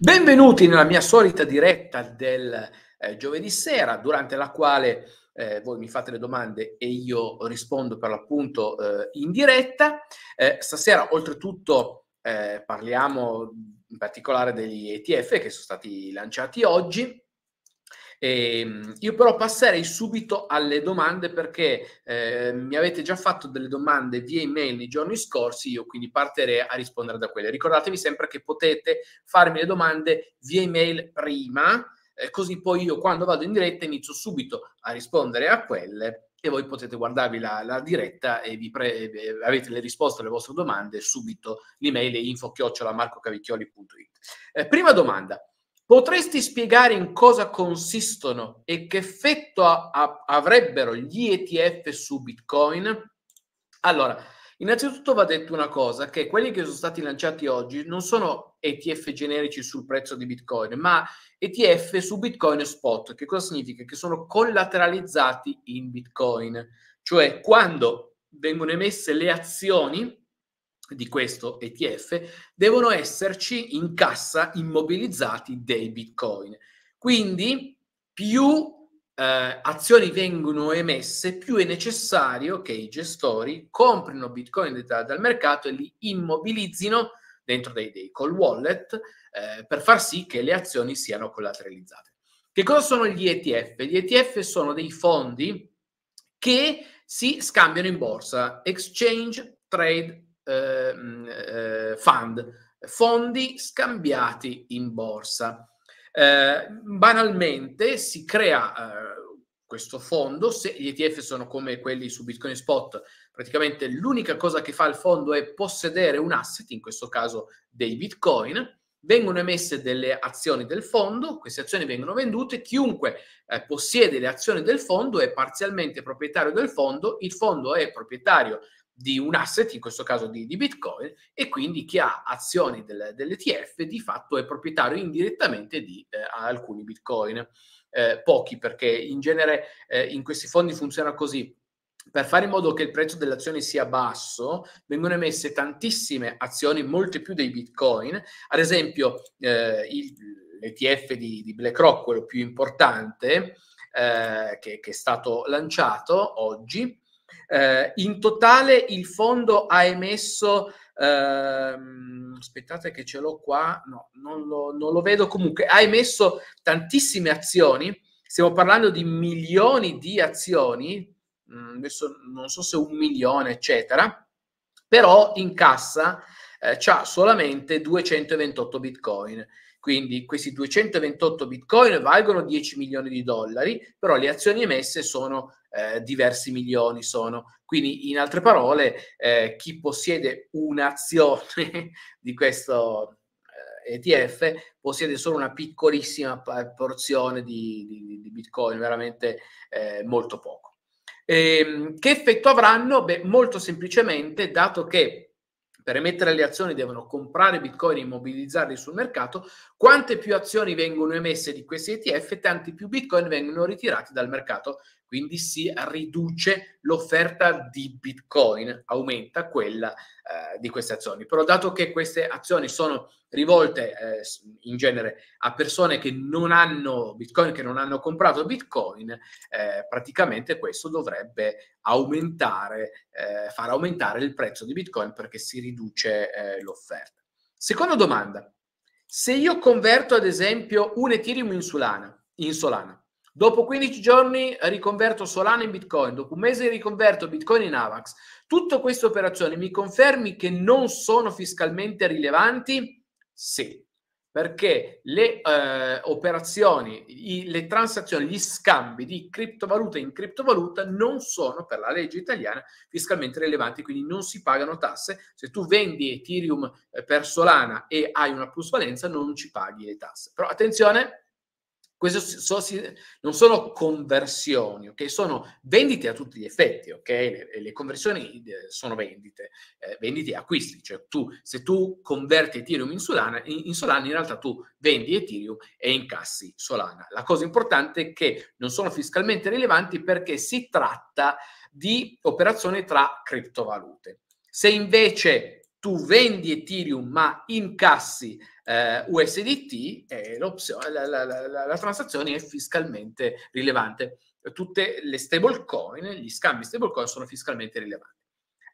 Benvenuti nella mia solita diretta del eh, giovedì sera, durante la quale eh, voi mi fate le domande e io rispondo per l'appunto eh, in diretta. Eh, stasera, oltretutto, eh, parliamo in particolare degli ETF che sono stati lanciati oggi e ehm, io però passerei subito alle domande perché eh, mi avete già fatto delle domande via email nei giorni scorsi, io quindi partirei a rispondere da quelle. Ricordatevi sempre che potete farmi le domande via email prima, eh, così poi io quando vado in diretta inizio subito a rispondere a quelle e voi potete guardarvi la, la diretta e vi pre- avete le risposte alle vostre domande subito, l'email è info-marcocavicchioli.it. Eh, prima domanda. Potresti spiegare in cosa consistono e che effetto a- a- avrebbero gli ETF su Bitcoin? Allora, innanzitutto va detto una cosa, che quelli che sono stati lanciati oggi non sono ETF generici sul prezzo di Bitcoin, ma ETF su Bitcoin spot. Che cosa significa? Che sono collateralizzati in Bitcoin, cioè quando vengono emesse le azioni di questo ETF, devono esserci in cassa immobilizzati dei bitcoin. Quindi più eh, azioni vengono emesse, più è necessario che i gestori comprino bitcoin da, dal mercato e li immobilizzino dentro dei, dei call wallet eh, per far sì che le azioni siano collateralizzate. Che cosa sono gli ETF? Gli ETF sono dei fondi che si scambiano in borsa, exchange trade Ehm, eh, fund, fondi scambiati in borsa. Eh, banalmente si crea eh, questo fondo, se gli ETF sono come quelli su Bitcoin Spot, praticamente l'unica cosa che fa il fondo è possedere un asset, in questo caso dei Bitcoin, vengono emesse delle azioni del fondo, queste azioni vengono vendute, chiunque eh, possiede le azioni del fondo è parzialmente proprietario del fondo, il fondo è proprietario di un asset, in questo caso di, di, Bitcoin, e quindi chi ha azioni del, dell'ETF di fatto è proprietario indirettamente di eh, alcuni Bitcoin. Eh, pochi, perché in genere eh, in questi fondi funziona così. Per fare in modo che il prezzo dell'azione sia basso, vengono emesse tantissime azioni, molte più dei bitcoin. Ad esempio, eh, il, l'ETF di, di BlackRock, quello più importante, eh, che, che è stato lanciato oggi, eh, in totale il fondo ha emesso, ehm, aspettate che ce l'ho qua, no, non lo, non lo vedo comunque, ha emesso tantissime azioni, stiamo parlando di milioni di azioni, mm, adesso non so se un milione, eccetera, però in cassa eh, c'ha solamente 228 bitcoin. Quindi questi 228 bitcoin valgono 10 milioni di dollari, però le azioni emesse sono eh, diversi milioni. Sono. Quindi, in altre parole, eh, chi possiede un'azione di questo ETF eh, possiede solo una piccolissima porzione di, di, di bitcoin, veramente eh, molto poco. E, ehm, che effetto avranno? Beh, molto semplicemente, dato che per emettere le azioni devono comprare bitcoin e immobilizzarli sul mercato, quante più azioni vengono emesse di questi ETF, tanti più bitcoin vengono ritirati dal mercato quindi si riduce l'offerta di Bitcoin, aumenta quella eh, di queste azioni. Però dato che queste azioni sono rivolte eh, in genere a persone che non hanno Bitcoin, che non hanno comprato Bitcoin, eh, praticamente questo dovrebbe aumentare, eh, far aumentare il prezzo di Bitcoin perché si riduce eh, l'offerta. Seconda domanda, se io converto ad esempio un Ethereum in Solana, in Solana Dopo 15 giorni riconverto Solana in Bitcoin, dopo un mese riconverto Bitcoin in Avax. Tutte queste operazioni mi confermi che non sono fiscalmente rilevanti? Sì, perché le eh, operazioni, i, le transazioni, gli scambi di criptovaluta in criptovaluta non sono per la legge italiana fiscalmente rilevanti, quindi non si pagano tasse. Se tu vendi Ethereum eh, per Solana e hai una plusvalenza non ci paghi le tasse. Però attenzione, questo so, non sono conversioni, ok? Sono vendite a tutti gli effetti, ok? Le, le conversioni eh, sono vendite, eh, vendite e acquisti, cioè tu, se tu converti Ethereum in Solana, in, in Solana in realtà tu vendi Ethereum e incassi Solana. La cosa importante è che non sono fiscalmente rilevanti perché si tratta di operazioni tra criptovalute. Se invece tu vendi Ethereum ma incassi eh, USDT e la, la, la, la transazione è fiscalmente rilevante. Tutte le stablecoin, gli scambi stablecoin sono fiscalmente rilevanti.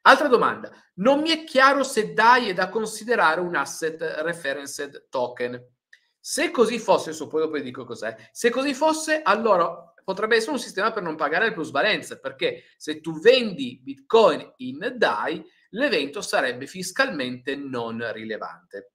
Altra domanda, non mi è chiaro se DAI è da considerare un asset referenced token. Se così fosse, so poi dopo dico cos'è, se così fosse allora potrebbe essere un sistema per non pagare le plusvalenze, perché se tu vendi Bitcoin in DAI, l'evento sarebbe fiscalmente non rilevante.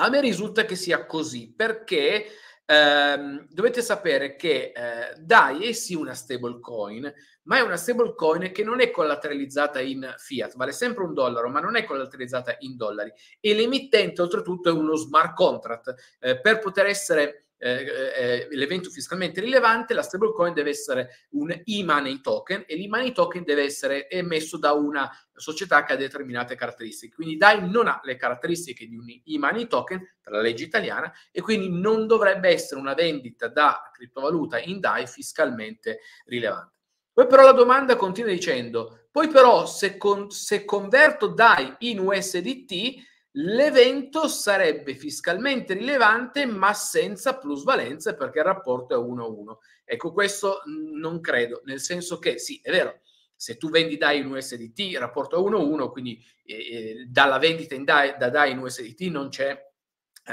A me risulta che sia così perché ehm, dovete sapere che eh, DAI è sì una stablecoin, ma è una stablecoin che non è collateralizzata in fiat, vale sempre un dollaro, ma non è collateralizzata in dollari. E l'emittente oltretutto è uno smart contract. Eh, per poter essere eh, eh, l'evento fiscalmente rilevante, la stablecoin deve essere un e-money token e l'e-money token deve essere emesso da una società che ha determinate caratteristiche. Quindi DAI non ha le caratteristiche di un e-money token per la legge italiana e quindi non dovrebbe essere una vendita da criptovaluta in DAI fiscalmente rilevante. Poi però la domanda continua dicendo, poi però se, con, se converto DAI in USDT l'evento sarebbe fiscalmente rilevante ma senza plusvalenza perché il rapporto è 1 a 1. Ecco, questo mm, non credo, nel senso che sì, è vero, se tu vendi DAI in USDT, il rapporto è 1 a 1, quindi eh, eh, dalla vendita in DAI, da DAI in USDT non c'è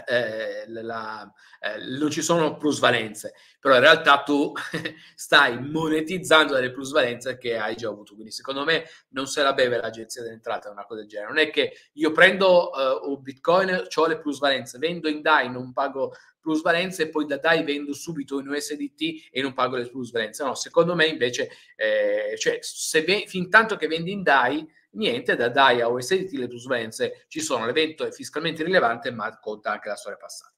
eh, la, eh, non ci sono plusvalenze, però in realtà tu stai monetizzando delle plusvalenze che hai già avuto. Quindi, secondo me, non se la beve l'agenzia dell'entrata, una cosa del genere. Non è che io prendo eh, un bitcoin, ho le plusvalenze, vendo in DAI, non pago plusvalenze e poi da DAI vendo subito in USDT e non pago le plusvalenze. No, secondo me invece, eh, cioè, se ve- fin tanto che vendi in DAI niente, da DAIA a USDT le plusvalenze ci sono, l'evento è fiscalmente rilevante ma conta anche la storia passata.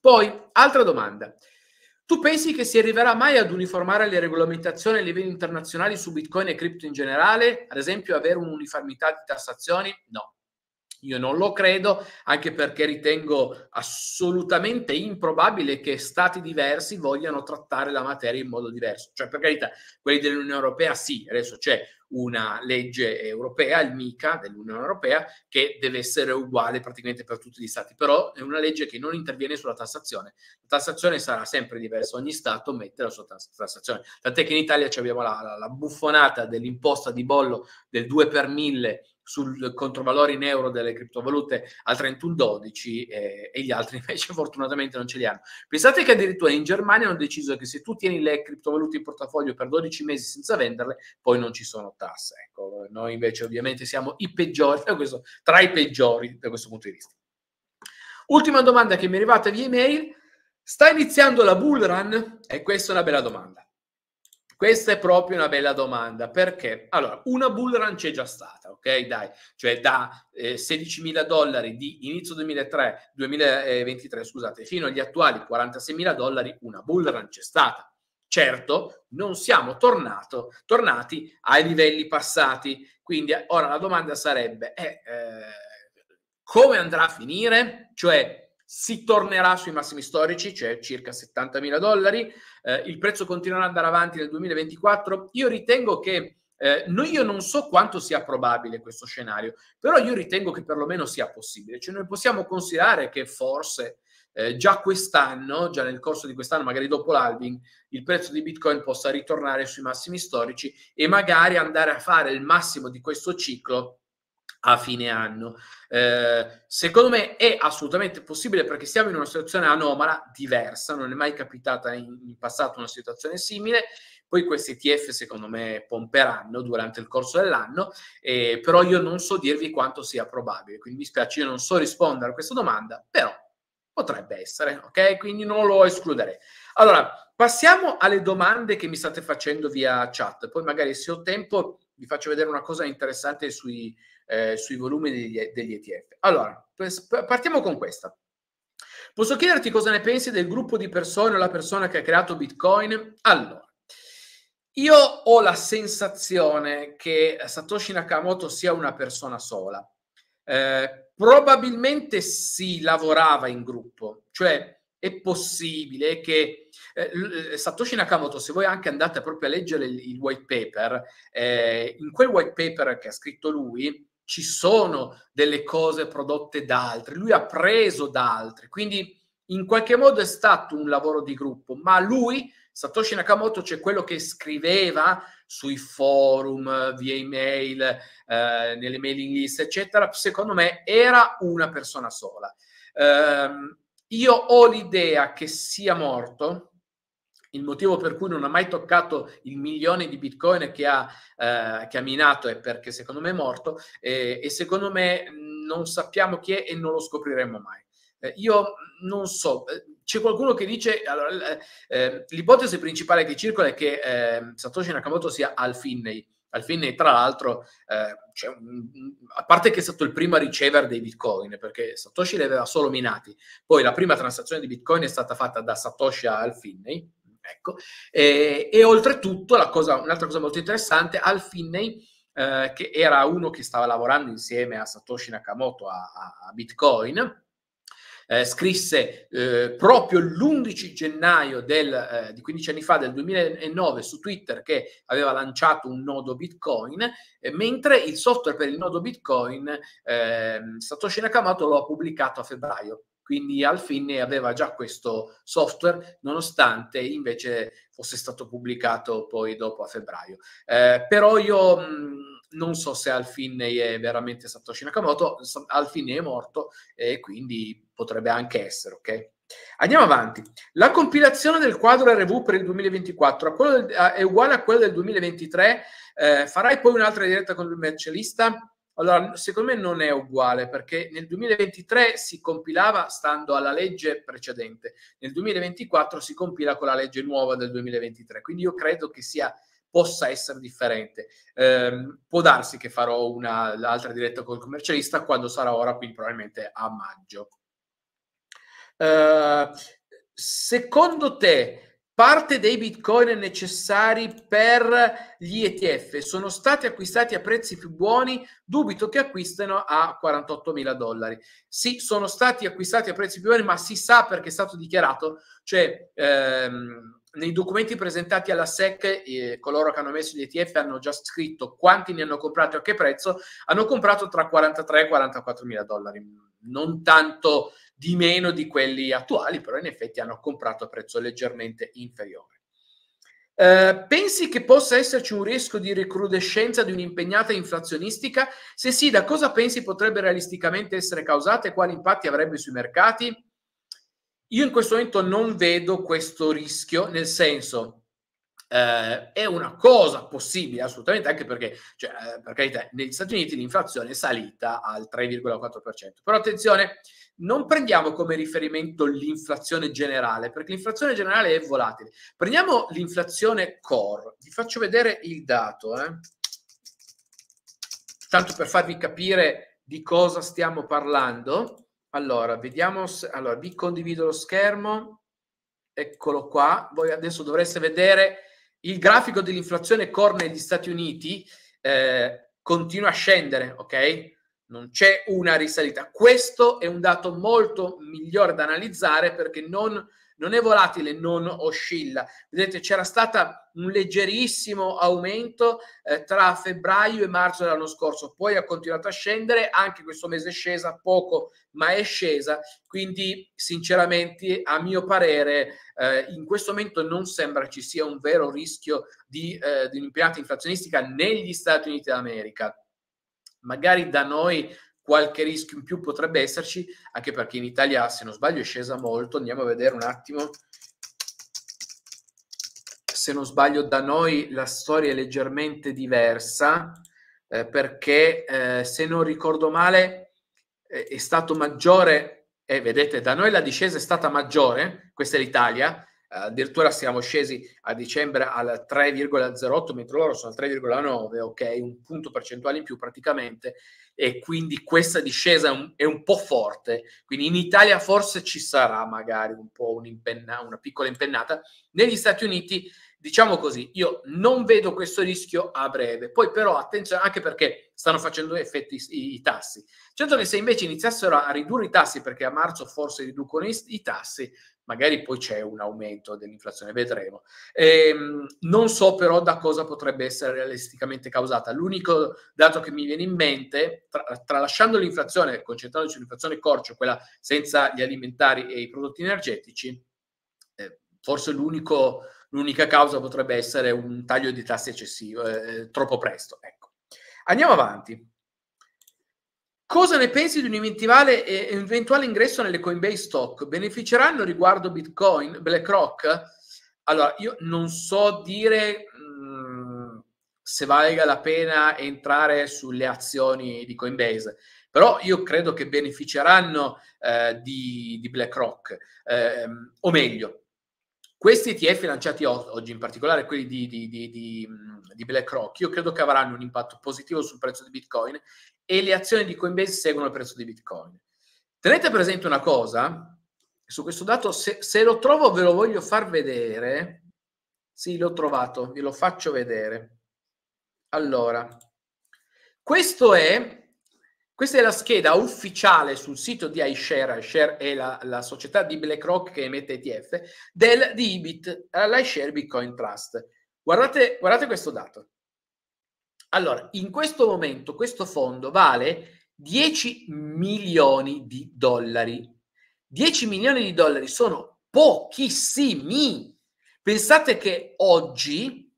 Poi, altra domanda. Tu pensi che si arriverà mai ad uniformare le regolamentazioni a livelli internazionali su Bitcoin e cripto in generale? Ad esempio, avere un'uniformità di tassazioni? No. Io non lo credo, anche perché ritengo assolutamente improbabile che stati diversi vogliano trattare la materia in modo diverso. Cioè, per carità, quelli dell'Unione Europea sì, adesso c'è una legge europea, il MICA dell'Unione Europea, che deve essere uguale praticamente per tutti gli stati, però è una legge che non interviene sulla tassazione. La tassazione sarà sempre diversa, ogni stato mette la sua tassazione. Tant'è che in Italia abbiamo la, la, la buffonata dell'imposta di bollo del 2 per 1000 sul controvalore in euro delle criptovalute al 31,12 eh, e gli altri invece fortunatamente non ce li hanno. Pensate che addirittura in Germania hanno deciso che se tu tieni le criptovalute in portafoglio per 12 mesi senza venderle, poi non ci sono tasse. Ecco, noi invece ovviamente siamo i peggiori, eh, questo, tra i peggiori da questo punto di vista. Ultima domanda che mi è arrivata via email, sta iniziando la bull run? E questa è una bella domanda. Questa è proprio una bella domanda, perché? Allora, una bull run c'è già stata, ok? Dai, cioè da eh, 16.000 dollari di inizio 2003, 2023, scusate, fino agli attuali 46.000 dollari, una bull run c'è stata. Certo, non siamo tornato, tornati ai livelli passati, quindi ora la domanda sarebbe, eh, eh, come andrà a finire? Cioè, si tornerà sui massimi storici, cioè circa 70.000 dollari, eh, il prezzo continuerà ad andare avanti nel 2024. Io ritengo che, eh, no, io non so quanto sia probabile questo scenario, però io ritengo che perlomeno sia possibile, cioè noi possiamo considerare che forse eh, già quest'anno, già nel corso di quest'anno, magari dopo l'alving, il prezzo di Bitcoin possa ritornare sui massimi storici e magari andare a fare il massimo di questo ciclo a fine anno. Eh, secondo me è assolutamente possibile perché siamo in una situazione anomala, diversa, non è mai capitata in, in passato una situazione simile. Poi questi ETF secondo me pomperanno durante il corso dell'anno, eh, però io non so dirvi quanto sia probabile, quindi mi spiace, io non so rispondere a questa domanda, però potrebbe essere, ok? Quindi non lo escluderei. Allora, passiamo alle domande che mi state facendo via chat, poi magari se ho tempo vi faccio vedere una cosa interessante sui, eh, sui volumi degli, degli ETF. Allora, partiamo con questa. Posso chiederti cosa ne pensi del gruppo di persone o la persona che ha creato Bitcoin? Allora, io ho la sensazione che Satoshi Nakamoto sia una persona sola. Eh, probabilmente si lavorava in gruppo, cioè è possibile che eh, Satoshi Nakamoto, se voi anche andate proprio a leggere il, il white paper, eh, in quel white paper che ha scritto lui, ci sono delle cose prodotte da altri, lui ha preso da altri, quindi in qualche modo è stato un lavoro di gruppo, ma lui, Satoshi Nakamoto, c'è cioè quello che scriveva sui forum, via email, eh, nelle mailing list, eccetera, secondo me era una persona sola. Eh, io ho l'idea che sia morto, il motivo per cui non ha mai toccato il milione di bitcoin che ha, eh, che ha minato è perché secondo me è morto eh, e secondo me mm, non sappiamo chi è e non lo scopriremo mai. Eh, io non so, eh, c'è qualcuno che dice, allora, eh, l'ipotesi principale che circola è che ehm, Satoshi Nakamoto sia al Finney. Al Finney, tra l'altro, cioè, a parte che è stato il primo a ricevere dei bitcoin, perché Satoshi li aveva solo minati, poi la prima transazione di bitcoin è stata fatta da Satoshi a Al Finney, Ecco. E, eh, e oltretutto, cosa, un'altra cosa molto interessante, Al Finney, eh, che era uno che stava lavorando insieme a Satoshi Nakamoto a, a Bitcoin, eh, scrisse eh, proprio l'11 gennaio del, eh, di 15 anni fa, del 2009, su Twitter che aveva lanciato un nodo Bitcoin, eh, mentre il software per il nodo Bitcoin ehm, Satoshi Nakamoto lo ha pubblicato a febbraio quindi Alfine aveva già questo software, nonostante invece fosse stato pubblicato poi dopo a febbraio. Eh, però io mh, non so se Alfinney è veramente Satoshi Nakamoto, Alfinney è morto e quindi potrebbe anche essere, ok? Andiamo avanti. La compilazione del quadro RV per il 2024 del, è uguale a quella del 2023. Eh, farai poi un'altra diretta con il mercialista allora, secondo me non è uguale perché nel 2023 si compilava stando alla legge precedente, nel 2024 si compila con la legge nuova del 2023, quindi io credo che sia possa essere differente. Eh, può darsi che farò una, l'altra diretta col commercialista quando sarà ora, quindi probabilmente a maggio. Eh, secondo te parte dei bitcoin necessari per gli ETF sono stati acquistati a prezzi più buoni, dubito che acquistino a 48 mila dollari. Sì, sono stati acquistati a prezzi più buoni, ma si sa perché è stato dichiarato, cioè ehm, nei documenti presentati alla SEC, eh, coloro che hanno messo gli ETF hanno già scritto quanti ne hanno comprati e a che prezzo, hanno comprato tra 43 e 44 mila dollari, non tanto di meno di quelli attuali, però in effetti hanno comprato a prezzo leggermente inferiore. Uh, pensi che possa esserci un rischio di recrudescenza di un'impegnata inflazionistica? Se sì, da cosa pensi potrebbe realisticamente essere causata e quali impatti avrebbe sui mercati? Io in questo momento non vedo questo rischio, nel senso eh, è una cosa possibile assolutamente, anche perché, cioè, eh, per carità, negli Stati Uniti l'inflazione è salita al 3,4%. Però attenzione, non prendiamo come riferimento l'inflazione generale, perché l'inflazione generale è volatile. Prendiamo l'inflazione core, vi faccio vedere il dato, eh. tanto per farvi capire di cosa stiamo parlando. Allora, vediamo se... Allora, vi condivido lo schermo. Eccolo qua. Voi adesso dovreste vedere il grafico dell'inflazione core negli Stati Uniti. Eh, continua a scendere, ok? Non c'è una risalita. Questo è un dato molto migliore da analizzare perché non non è volatile, non oscilla. Vedete, c'era stato un leggerissimo aumento eh, tra febbraio e marzo dell'anno scorso, poi ha continuato a scendere, anche questo mese è scesa poco, ma è scesa, quindi sinceramente a mio parere eh, in questo momento non sembra ci sia un vero rischio di, eh, di un'impianto inflazionistica negli Stati Uniti d'America. Magari da noi qualche rischio in più potrebbe esserci, anche perché in Italia, se non sbaglio, è scesa molto. Andiamo a vedere un attimo. Se non sbaglio, da noi la storia è leggermente diversa, eh, perché eh, se non ricordo male eh, è stato maggiore, e eh, vedete, da noi la discesa è stata maggiore, questa è l'Italia, addirittura siamo scesi a dicembre al 3,08 mentre loro sono al 3,9 ok un punto percentuale in più praticamente e quindi questa discesa è un po' forte, quindi in Italia forse ci sarà magari un po' un una piccola impennata, negli Stati Uniti diciamo così, io non vedo questo rischio a breve. Poi però attenzione anche perché stanno facendo effetti i, i, tassi. Certo che se invece iniziassero a ridurre i tassi, perché a marzo forse riducono i, i tassi, magari poi c'è un aumento dell'inflazione, vedremo. Ehm, non so però da cosa potrebbe essere realisticamente causata. L'unico dato che mi viene in mente, tra, tralasciando l'inflazione, concentrandoci sull'inflazione core, cioè quella senza gli alimentari e i prodotti energetici, eh, forse l'unica causa potrebbe essere un taglio di tasse eccessivo, eh, eh, troppo presto. Ecco. Andiamo avanti. Cosa ne pensi di un eventuale, eh, eventuale ingresso nelle Coinbase stock? Beneficeranno riguardo Bitcoin, BlackRock? Allora, io non so dire mh, mm, se valga la pena entrare sulle azioni di Coinbase, però io credo che beneficeranno eh, di, di, BlackRock, eh, o meglio, questi ETF lanciati oggi, in particolare quelli di, di, di mm, di BlackRock, io credo che avranno un impatto positivo sul prezzo di Bitcoin e le azioni di Coinbase seguono il prezzo di Bitcoin. Tenete presente una cosa, su questo dato, se, se lo trovo ve lo voglio far vedere. Sì, l'ho trovato, ve lo faccio vedere. Allora, questo è questa è la scheda ufficiale sul sito di iShare, iShare è la, la società di BlackRock che emette ETF, del, di IBIT, l'iShare Bitcoin Trust. Guardate, guardate questo dato. Allora, in questo momento questo fondo vale 10 milioni di dollari. 10 milioni di dollari sono pochissimi. Pensate che oggi,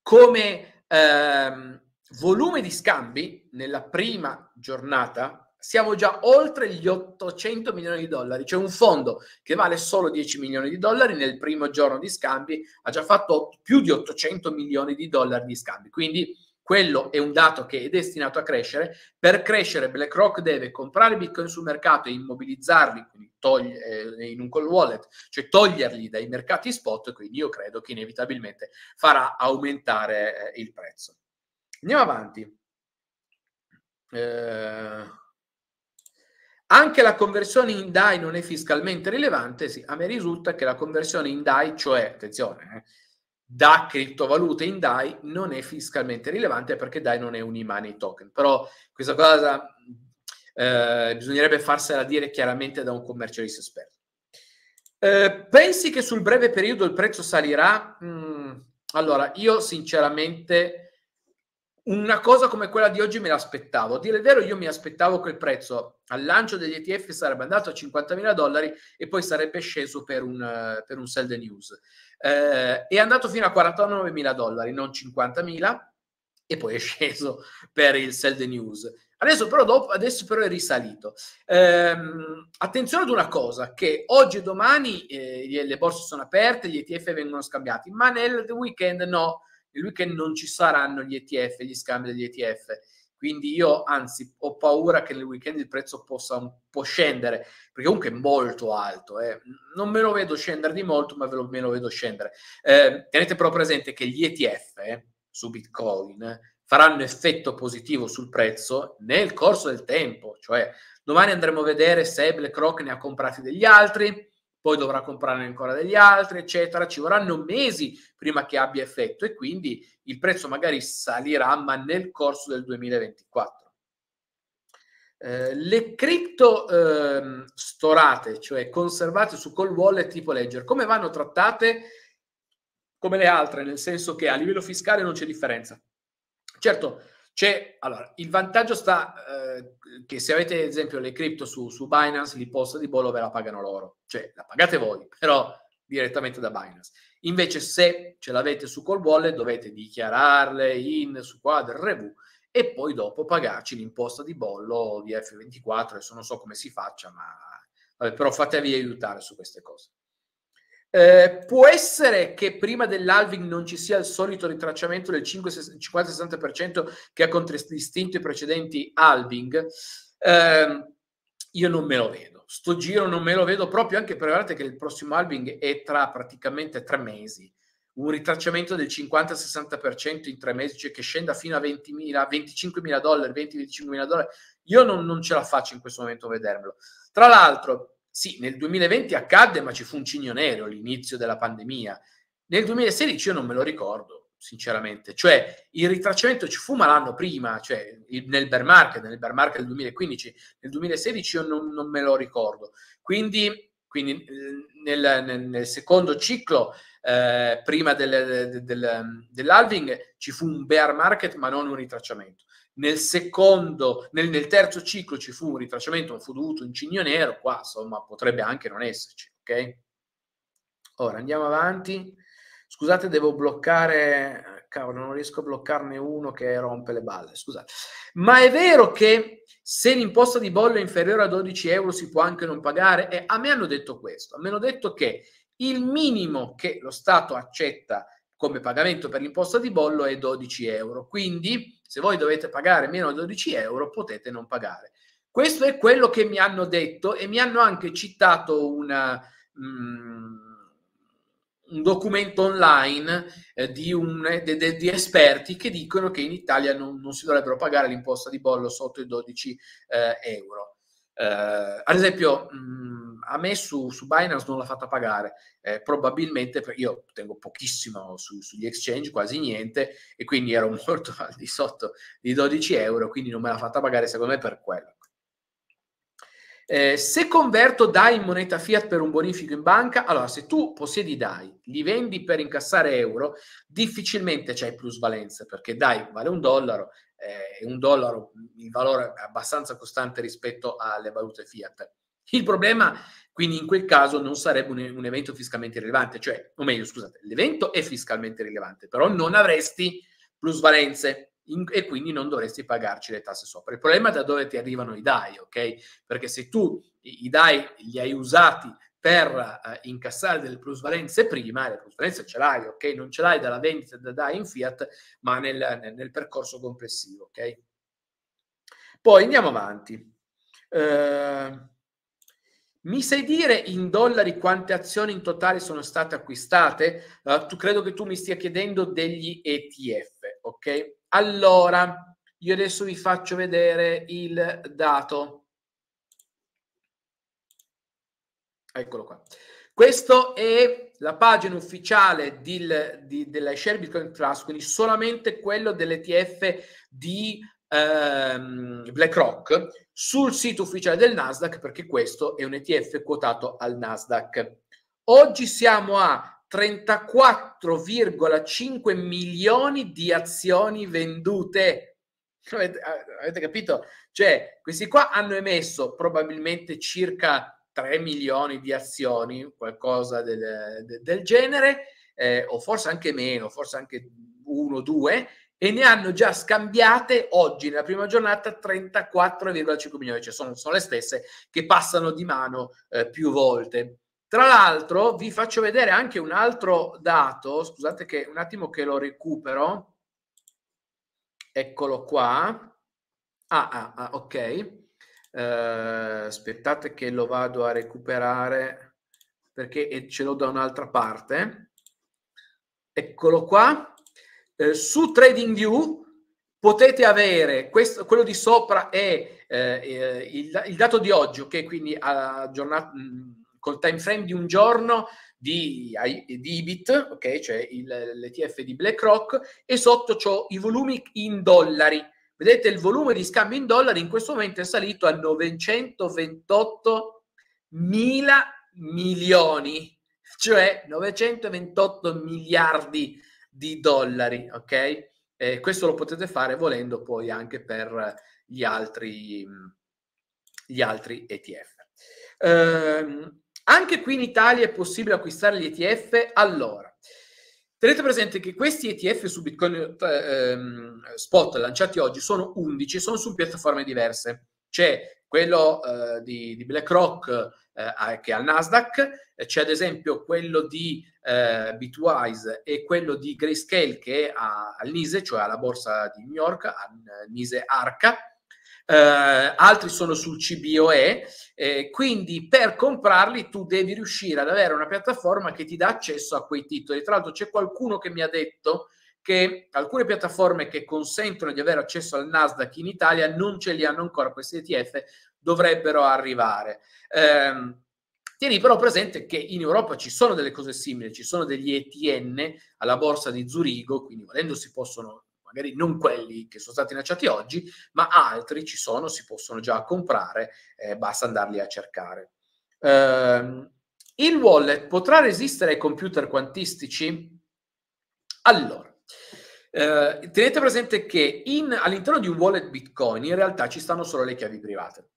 come ehm, volume di scambi, nella prima giornata siamo già oltre gli 800 milioni di dollari. Cioè un fondo che vale solo 10 milioni di dollari nel primo giorno di scambi, ha già fatto più di 800 milioni di dollari di scambi. Quindi quello è un dato che è destinato a crescere. Per crescere BlackRock deve comprare Bitcoin sul mercato e immobilizzarli, togli- eh, in un call wallet, cioè toglierli dai mercati spot, quindi io credo che inevitabilmente farà aumentare eh, il prezzo. Andiamo avanti. Eh... Anche la conversione in DAI non è fiscalmente rilevante, sì, a me risulta che la conversione in DAI, cioè, attenzione, eh, da criptovalute in DAI non è fiscalmente rilevante perché DAI non è un imani token. Però questa cosa eh, bisognerebbe farsela dire chiaramente da un commercialista esperto. Eh, pensi che sul breve periodo il prezzo salirà? Mm, allora, io sinceramente una cosa come quella di oggi me l'aspettavo. A dire il vero, io mi aspettavo che il prezzo al lancio degli ETF sarebbe andato a 50.000 dollari e poi sarebbe sceso per un, eh, per un sell the news. Eh, è andato fino a 49.000 dollari, non 50.000, e poi è sceso per il sell the news. Adesso però, dopo, adesso però è risalito. Eh, attenzione ad una cosa, che oggi e domani eh, le borse sono aperte, gli ETF vengono scambiati, ma nel weekend no e lui che non ci saranno gli ETF, gli scambi degli ETF. Quindi io anzi ho paura che nel weekend il prezzo possa un po' scendere, perché comunque è molto alto. Eh. Non me lo vedo scendere di molto, ma me lo vedo scendere. Eh, tenete però presente che gli ETF eh, su Bitcoin faranno effetto positivo sul prezzo nel corso del tempo, cioè domani andremo a vedere se BlackRock ne ha comprati degli altri, poi dovrà comprarne ancora degli altri, eccetera. Ci vorranno mesi prima che abbia effetto e quindi il prezzo magari salirà, ma nel corso del 2024. Eh, le cripto eh, storate, cioè conservate su call wallet tipo Ledger, come vanno trattate come le altre, nel senso che a livello fiscale non c'è differenza. Certo, c'è, allora, il vantaggio sta eh, che se avete ad esempio le cripto su, su Binance, l'imposta di bollo ve la pagano loro cioè la pagate voi, però direttamente da Binance. Invece se ce l'avete su Call Wallet dovete dichiararle in su quadro RV e poi dopo pagarci l'imposta di bollo di F24, adesso non so come si faccia, ma Vabbè, però fatevi aiutare su queste cose. Eh, può essere che prima dell'alving non ci sia il solito ritracciamento del 50-60% che ha contraddistinto i precedenti alving? Eh, io non me lo vedo. Sto giro non me lo vedo proprio anche per guardate che il prossimo halving è tra praticamente tre mesi. Un ritracciamento del 50-60% in tre mesi, cioè che scenda fino a 20.000, 25.000 dollari, 20-25.000 dollari. Io non, non ce la faccio in questo momento a vedermelo. Tra l'altro, sì, nel 2020 accadde, ma ci fu un cigno nero l'inizio della pandemia. Nel 2016 io non me lo ricordo sinceramente. Cioè, il ritracciamento ci fu ma l'anno prima, cioè nel bear market, nel bear market del 2015, nel 2016 io non, non me lo ricordo. Quindi, quindi eh, nel, nel, nel, secondo ciclo, eh, prima del, del, del, dell'halving, ci fu un bear market ma non un ritracciamento. Nel secondo, nel, nel terzo ciclo ci fu un ritracciamento, ma fu dovuto un cigno nero, qua insomma potrebbe anche non esserci, ok? Ora andiamo avanti. Scusate, devo bloccare. Cavolo, non riesco a bloccarne uno che rompe le balle. Scusate. Ma è vero che se l'imposta di bollo è inferiore a 12 euro si può anche non pagare? E eh, a me hanno detto questo. A me hanno detto che il minimo che lo Stato accetta come pagamento per l'imposta di bollo è 12 euro. Quindi, se voi dovete pagare meno di 12 euro, potete non pagare. Questo è quello che mi hanno detto e mi hanno anche citato una. Um, un documento online eh, di, un, de, de, di, esperti che dicono che in Italia non, non, si dovrebbero pagare l'imposta di bollo sotto i 12 eh, euro. Eh, ad esempio, mh, mm, a me su, su, Binance non l'ha fatta pagare, eh, probabilmente perché io tengo pochissimo su, sugli exchange, quasi niente, e quindi ero molto al di sotto di 12 euro, quindi non me l'ha fatta pagare secondo me per quello. Eh, se converto DAI in moneta fiat per un bonifico in banca, allora se tu possiedi DAI, li vendi per incassare euro, difficilmente c'hai plusvalenza perché DAI vale un dollaro eh, e eh, un dollaro il valore è abbastanza costante rispetto alle valute fiat. Il problema quindi in quel caso non sarebbe un, un evento fiscalmente rilevante, cioè, o meglio, scusate, l'evento è fiscalmente rilevante, però non avresti plusvalenze in, e quindi non dovresti pagarci le tasse sopra. Il problema è da dove ti arrivano i DAI, ok? Perché se tu i, i DAI li hai usati per eh, incassare delle plusvalenze prima, le plusvalenze ce l'hai, ok? Non ce l'hai dalla vendita da DAI in fiat, ma nel, nel, nel percorso complessivo, ok? Poi andiamo avanti. Eh, mi sai dire in dollari quante azioni in totale sono state acquistate? Uh, tu, credo che tu mi stia chiedendo degli ETF, ok? Allora, io adesso vi faccio vedere il dato. Eccolo qua. Questa è la pagina ufficiale di, di, della Share Bitcoin Trust, quindi solamente quello dell'ETF di ehm, BlackRock sul sito ufficiale del Nasdaq, perché questo è un ETF quotato al Nasdaq. Oggi siamo a 34,5 milioni di azioni vendute. Avete, capito? Cioè, questi qua hanno emesso probabilmente circa 3 milioni di azioni, qualcosa del, del genere, eh, o forse anche meno, forse anche 1 2, e ne hanno già scambiate oggi nella prima giornata 34,5 milioni, cioè sono, sono le stesse che passano di mano eh, più volte. Tra l'altro vi faccio vedere anche un altro dato, scusate che un attimo che lo recupero, eccolo qua, ah, ah, ah ok, eh, aspettate che lo vado a recuperare perché ce l'ho da un'altra parte, eccolo qua, eh, su TradingView potete avere, questo, quello di sopra è eh, eh il, il, dato di oggi, ok, quindi eh, aggiornato mm, col time frame di un giorno di, di IBIT, ok, cioè il, l'ETF di BlackRock, e sotto ciò i volumi in dollari. Vedete il volume di scambio in dollari in questo momento è salito a 928 mila milioni, cioè 928 miliardi di dollari, ok? Eh, questo lo potete fare volendo poi anche per gli altri, gli altri ETF. Um, ehm, anche qui in Italia è possibile acquistare gli ETF allora. Tenete presente che questi ETF su Bitcoin ehm, spot lanciati oggi sono 11, sono su piattaforme diverse. C'è quello eh, di, di, BlackRock eh, che è al Nasdaq, c'è ad esempio quello di eh, Bitwise e quello di Grayscale che è al NISE, cioè alla borsa di New York, al NISE Arca eh, altri sono sul CBOE, eh, quindi per comprarli tu devi riuscire ad avere una piattaforma che ti dà accesso a quei titoli. Tra l'altro c'è qualcuno che mi ha detto che alcune piattaforme che consentono di avere accesso al Nasdaq in Italia non ce li hanno ancora, questi ETF dovrebbero arrivare. Eh, Tieni però presente che in Europa ci sono delle cose simili, ci sono degli ETN alla borsa di Zurigo, quindi volendo si possono magari non quelli che sono stati lanciati oggi, ma altri ci sono, si possono già comprare, eh, basta andarli a cercare. Eh, il wallet potrà resistere ai computer quantistici? Allora, eh, tenete presente che in, all'interno di un wallet Bitcoin in realtà ci stanno solo le chiavi private.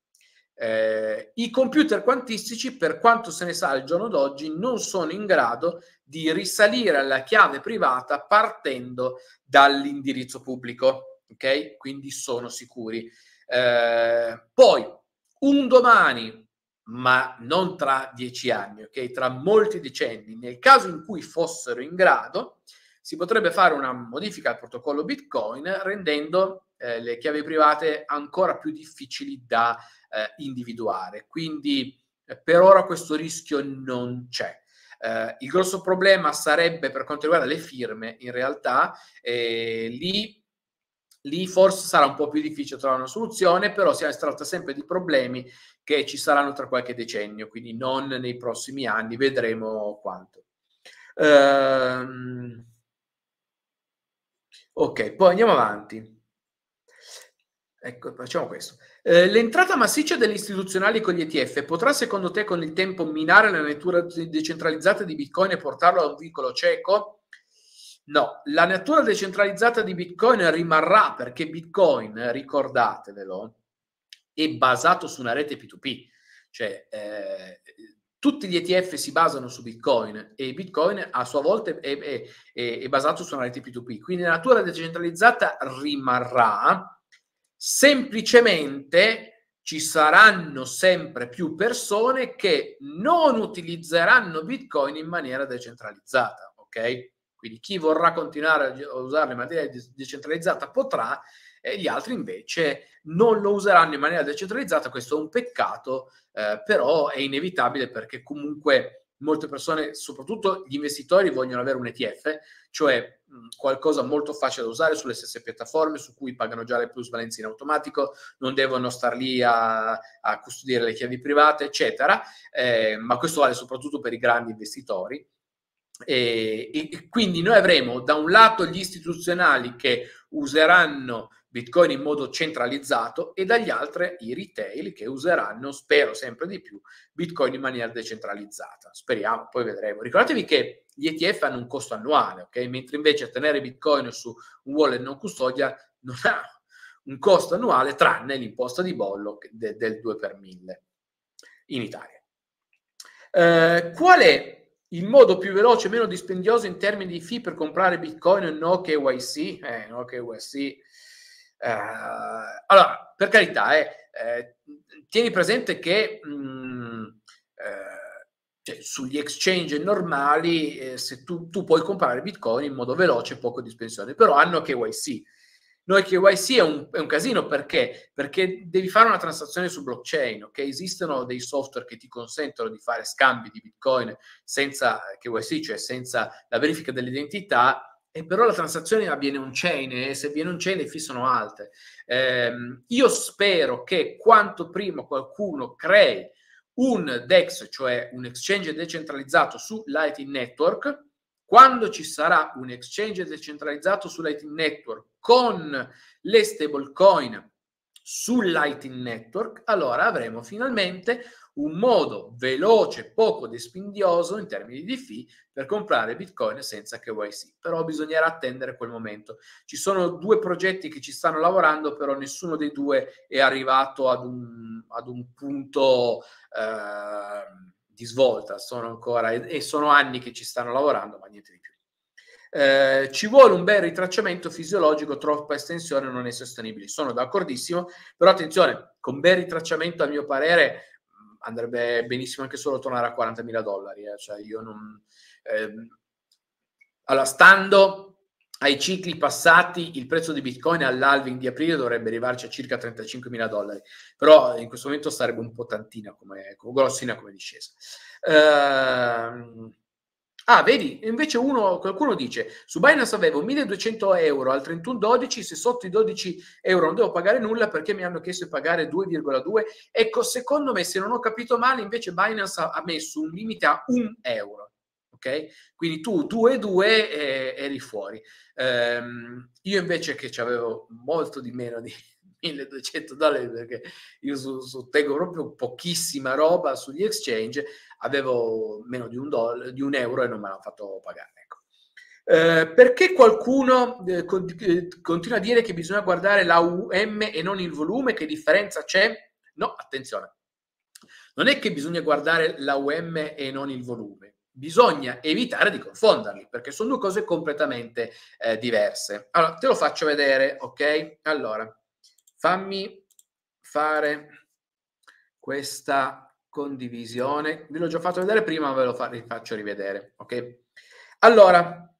Eh, I computer quantistici, per quanto se ne sa al giorno d'oggi, non sono in grado di risalire alla chiave privata partendo dall'indirizzo pubblico, ok? Quindi sono sicuri. Eh, poi, un domani, ma non tra dieci anni, ok? Tra molti decenni, nel caso in cui fossero in grado, eh, si potrebbe fare una modifica al protocollo Bitcoin rendendo eh, le chiavi private ancora più difficili da eh, individuare. Quindi eh, per ora questo rischio non c'è. Eh, il grosso problema sarebbe per quanto riguarda le firme, in realtà eh, lì lì forse sarà un po' più difficile trovare una soluzione, però si tratta sempre di problemi che ci saranno tra qualche decennio, quindi non nei prossimi anni, vedremo quanto. Ehm, Ok, poi andiamo avanti. Ecco, facciamo questo. Eh, l'entrata massiccia degli istituzionali con gli ETF potrà secondo te con il tempo minare la natura decentralizzata di Bitcoin e portarlo a un vicolo cieco? No, la natura decentralizzata di Bitcoin rimarrà perché Bitcoin, ricordatevelo, è basato su una rete P2P. Cioè, eh, tutti gli ETF si basano su Bitcoin e Bitcoin a sua volta è, è, è, è basato su una rete P2P. Quindi la natura decentralizzata rimarrà, semplicemente ci saranno sempre più persone che non utilizzeranno Bitcoin in maniera decentralizzata, ok? Quindi chi vorrà continuare a usarlo in maniera decentralizzata potrà, e gli altri invece non lo useranno in maniera decentralizzata, questo è un peccato, eh, però è inevitabile perché comunque molte persone, soprattutto gli investitori, vogliono avere un ETF, cioè mh, mm, qualcosa molto facile da usare sulle stesse piattaforme su cui pagano già le plusvalenze in automatico, non devono star lì a, a custodire le chiavi private, eccetera, eh, ma questo vale soprattutto per i grandi investitori. E, e, quindi noi avremo da un lato gli istituzionali che useranno Bitcoin in modo centralizzato e dagli altri i retail che useranno, spero sempre di più, Bitcoin in maniera decentralizzata. Speriamo, poi vedremo. Ricordatevi che gli ETF hanno un costo annuale, ok? Mentre invece tenere Bitcoin su un wallet non custodia non ha un costo annuale tranne l'imposta di bollo de- del 2 per 1000 in Italia. Eh, qual è il modo più veloce e meno dispendioso in termini di fee per comprare Bitcoin o no KYC? Eh, no KYC eh, allora, per carità, eh, eh tieni presente che mh, mm, eh, cioè, sugli exchange normali eh, se tu, tu, puoi comprare bitcoin in modo veloce, poco dispensione, però hanno KYC. Noi KYC è un, è un casino perché? Perché devi fare una transazione su blockchain, ok? Esistono dei software che ti consentono di fare scambi di bitcoin senza KYC, cioè senza la verifica dell'identità, e però la transazione avviene on chain e se avviene on chain le fee sono alte. Eh, io spero che quanto prima qualcuno crei un DEX, cioè un exchange decentralizzato su Lightning Network, quando ci sarà un exchange decentralizzato su Lightning Network con le stablecoin sul Lightning Network, allora avremo finalmente un modo veloce, poco dispendioso in termini di fee per comprare Bitcoin senza KYC. Però bisognerà attendere quel momento. Ci sono due progetti che ci stanno lavorando, però nessuno dei due è arrivato ad un, ad un punto eh, di svolta. Sono ancora, e sono anni che ci stanno lavorando, ma niente di più. Eh, ci vuole un bel ritracciamento fisiologico, troppa estensione non è sostenibile. Sono d'accordissimo, però attenzione, con bel ritracciamento a mio parere mm, andrebbe benissimo anche solo tornare a 40.000 dollari. Eh. Cioè io non... Ehm... Allora, stando ai cicli passati il prezzo di Bitcoin all'alving di aprile dovrebbe arrivarci a circa 35.000 dollari, però in questo momento sarebbe un po' tantina come grossina come discesa. Ehm, Ah, vedi, invece uno, qualcuno dice, su Binance avevo 1200 euro al 31-12, se sotto i 12 euro non devo pagare nulla perché mi hanno chiesto di pagare 2,2. Ecco, secondo me, se non ho capito male, invece Binance ha, ha messo un limite a 1 euro. ok? Quindi tu 2,2 eh, eri fuori. Um, io invece che avevo molto di meno di, 1200 dollari perché io sostengo proprio pochissima roba sugli exchange, avevo meno di un, dollaro, di un euro e non me l'hanno fatto pagare. Ecco. Eh, perché qualcuno eh, con- eh, continua a dire che bisogna guardare la UM e non il volume? Che differenza c'è? No, attenzione, non è che bisogna guardare la UM e non il volume, bisogna evitare di confonderli perché sono due cose completamente eh, diverse. Allora, te lo faccio vedere, ok? Allora, Fammi fare questa condivisione. Ve l'ho già fatto vedere prima, ma ve lo fa- faccio rivedere, ok? Allora,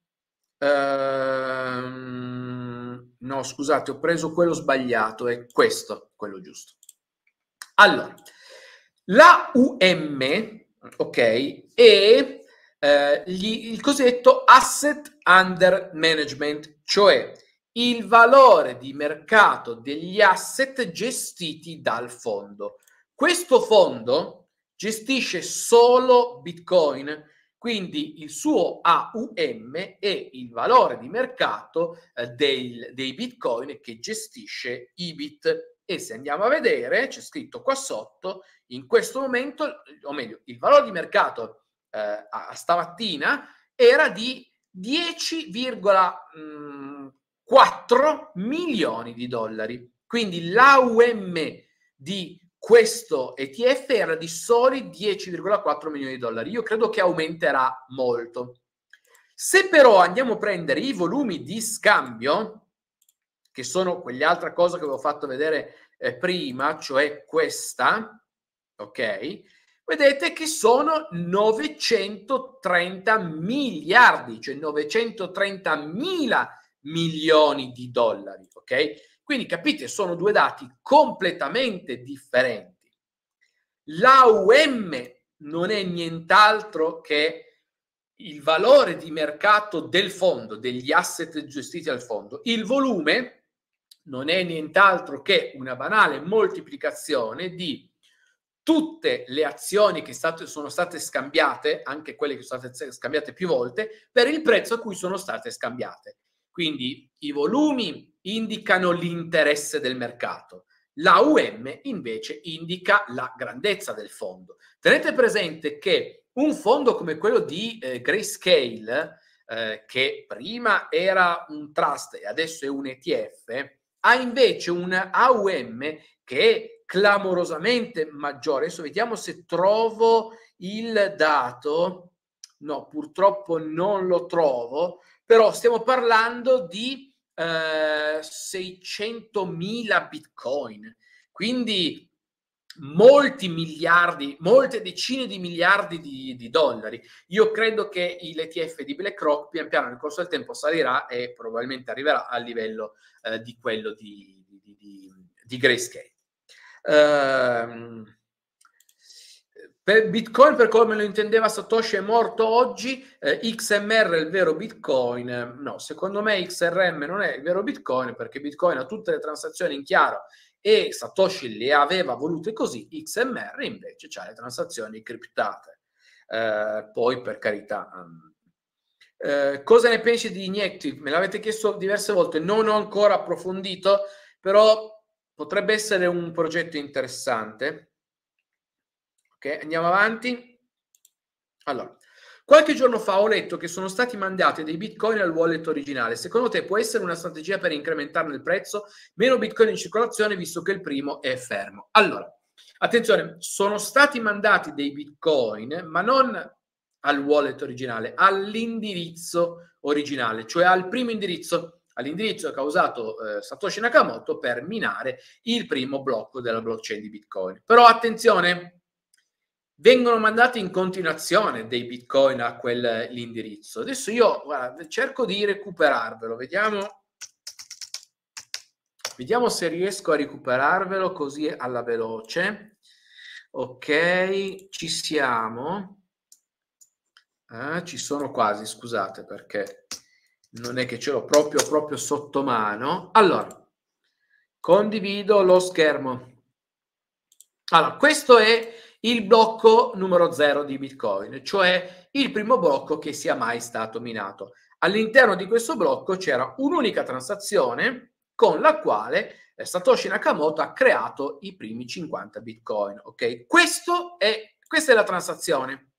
ehm, no, scusate, ho preso quello sbagliato, è questo quello giusto. Allora, la UM, ok, è eh, gli, il cosiddetto asset under management, cioè il valore di mercato degli asset gestiti dal fondo. Questo fondo gestisce solo Bitcoin, quindi il suo AUM è il valore di mercato eh, dei, dei Bitcoin che gestisce IBIT. E se andiamo a vedere, c'è scritto qua sotto, in questo momento, o meglio, il valore di mercato eh, a, a stamattina era di 10,1 4 milioni di dollari. Quindi l'AUM di questo ETF era di soli 10,4 milioni di dollari. Io credo che aumenterà molto. Se però andiamo a prendere i volumi di scambio, che sono quell'altra cosa che vi ho fatto vedere eh, prima, cioè questa, ok? Vedete che sono 930 miliardi, cioè 930 mila milioni di dollari, ok? Quindi capite, sono due dati completamente differenti. L'AUM non è nient'altro che il valore di mercato del fondo, degli asset gestiti al fondo. Il volume non è nient'altro che una banale moltiplicazione di tutte le azioni che state, sono state scambiate, anche quelle che sono state scambiate più volte, per il prezzo a cui sono state scambiate. Quindi i volumi indicano l'interesse del mercato. La UM invece indica la grandezza del fondo. Tenete presente che un fondo come quello di eh, Grayscale, eh, che prima era un trust e adesso è un ETF, ha invece un AUM che è clamorosamente maggiore. Adesso vediamo se trovo il dato. No, purtroppo non lo trovo però stiamo parlando di eh, 600.000 bitcoin, quindi molti miliardi, molte decine di miliardi di, di dollari. Io credo che l'ETF di BlackRock pian piano nel corso del tempo salirà e probabilmente arriverà al livello eh, di quello di, di, di, di Grayscale. Ehm, per Bitcoin, per come lo intendeva Satoshi, è morto oggi. Eh, XMR è il vero Bitcoin. No, secondo me XRM non è il vero Bitcoin perché Bitcoin ha tutte le transazioni in chiaro e Satoshi le aveva volute così. XMR invece ha le transazioni criptate. Eh, poi, per carità, mm, eh, cosa ne pensi di Ignective? Me l'avete chiesto diverse volte, non ho ancora approfondito, però potrebbe essere un progetto interessante andiamo avanti. Allora, Qualche giorno fa ho letto che sono stati mandati dei bitcoin al wallet originale. Secondo te può essere una strategia per incrementarne il prezzo? Meno bitcoin in circolazione visto che il primo è fermo. Allora, attenzione, sono stati mandati dei bitcoin, ma non al wallet originale, all'indirizzo originale, cioè al primo indirizzo, all'indirizzo che ha usato eh, Satoshi Nakamoto per minare il primo blocco della blockchain di bitcoin. Però attenzione, vengono mandati in continuazione dei bitcoin a quell'indirizzo. Adesso io guarda, cerco di recuperarvelo, vediamo, vediamo se riesco a recuperarvelo così alla veloce. Ok, ci siamo. Ah, ci sono quasi, scusate perché non è che ce l'ho proprio, proprio sotto mano. Allora, condivido lo schermo. Allora, questo è il blocco numero zero di Bitcoin, cioè il primo blocco che sia mai stato minato. All'interno di questo blocco c'era un'unica transazione con la quale eh, Satoshi Nakamoto ha creato i primi 50 Bitcoin. Ok, è, questa è la transazione.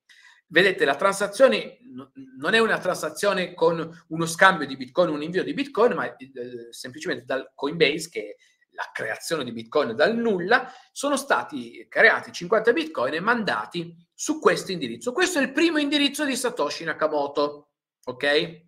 Vedete, la transazione non è una transazione con uno scambio di Bitcoin, un invio di Bitcoin, ma eh, semplicemente dal Coinbase, che la creazione di Bitcoin dal nulla, sono stati creati 50 Bitcoin e mandati su questo indirizzo. Questo è il primo indirizzo di Satoshi Nakamoto, ok?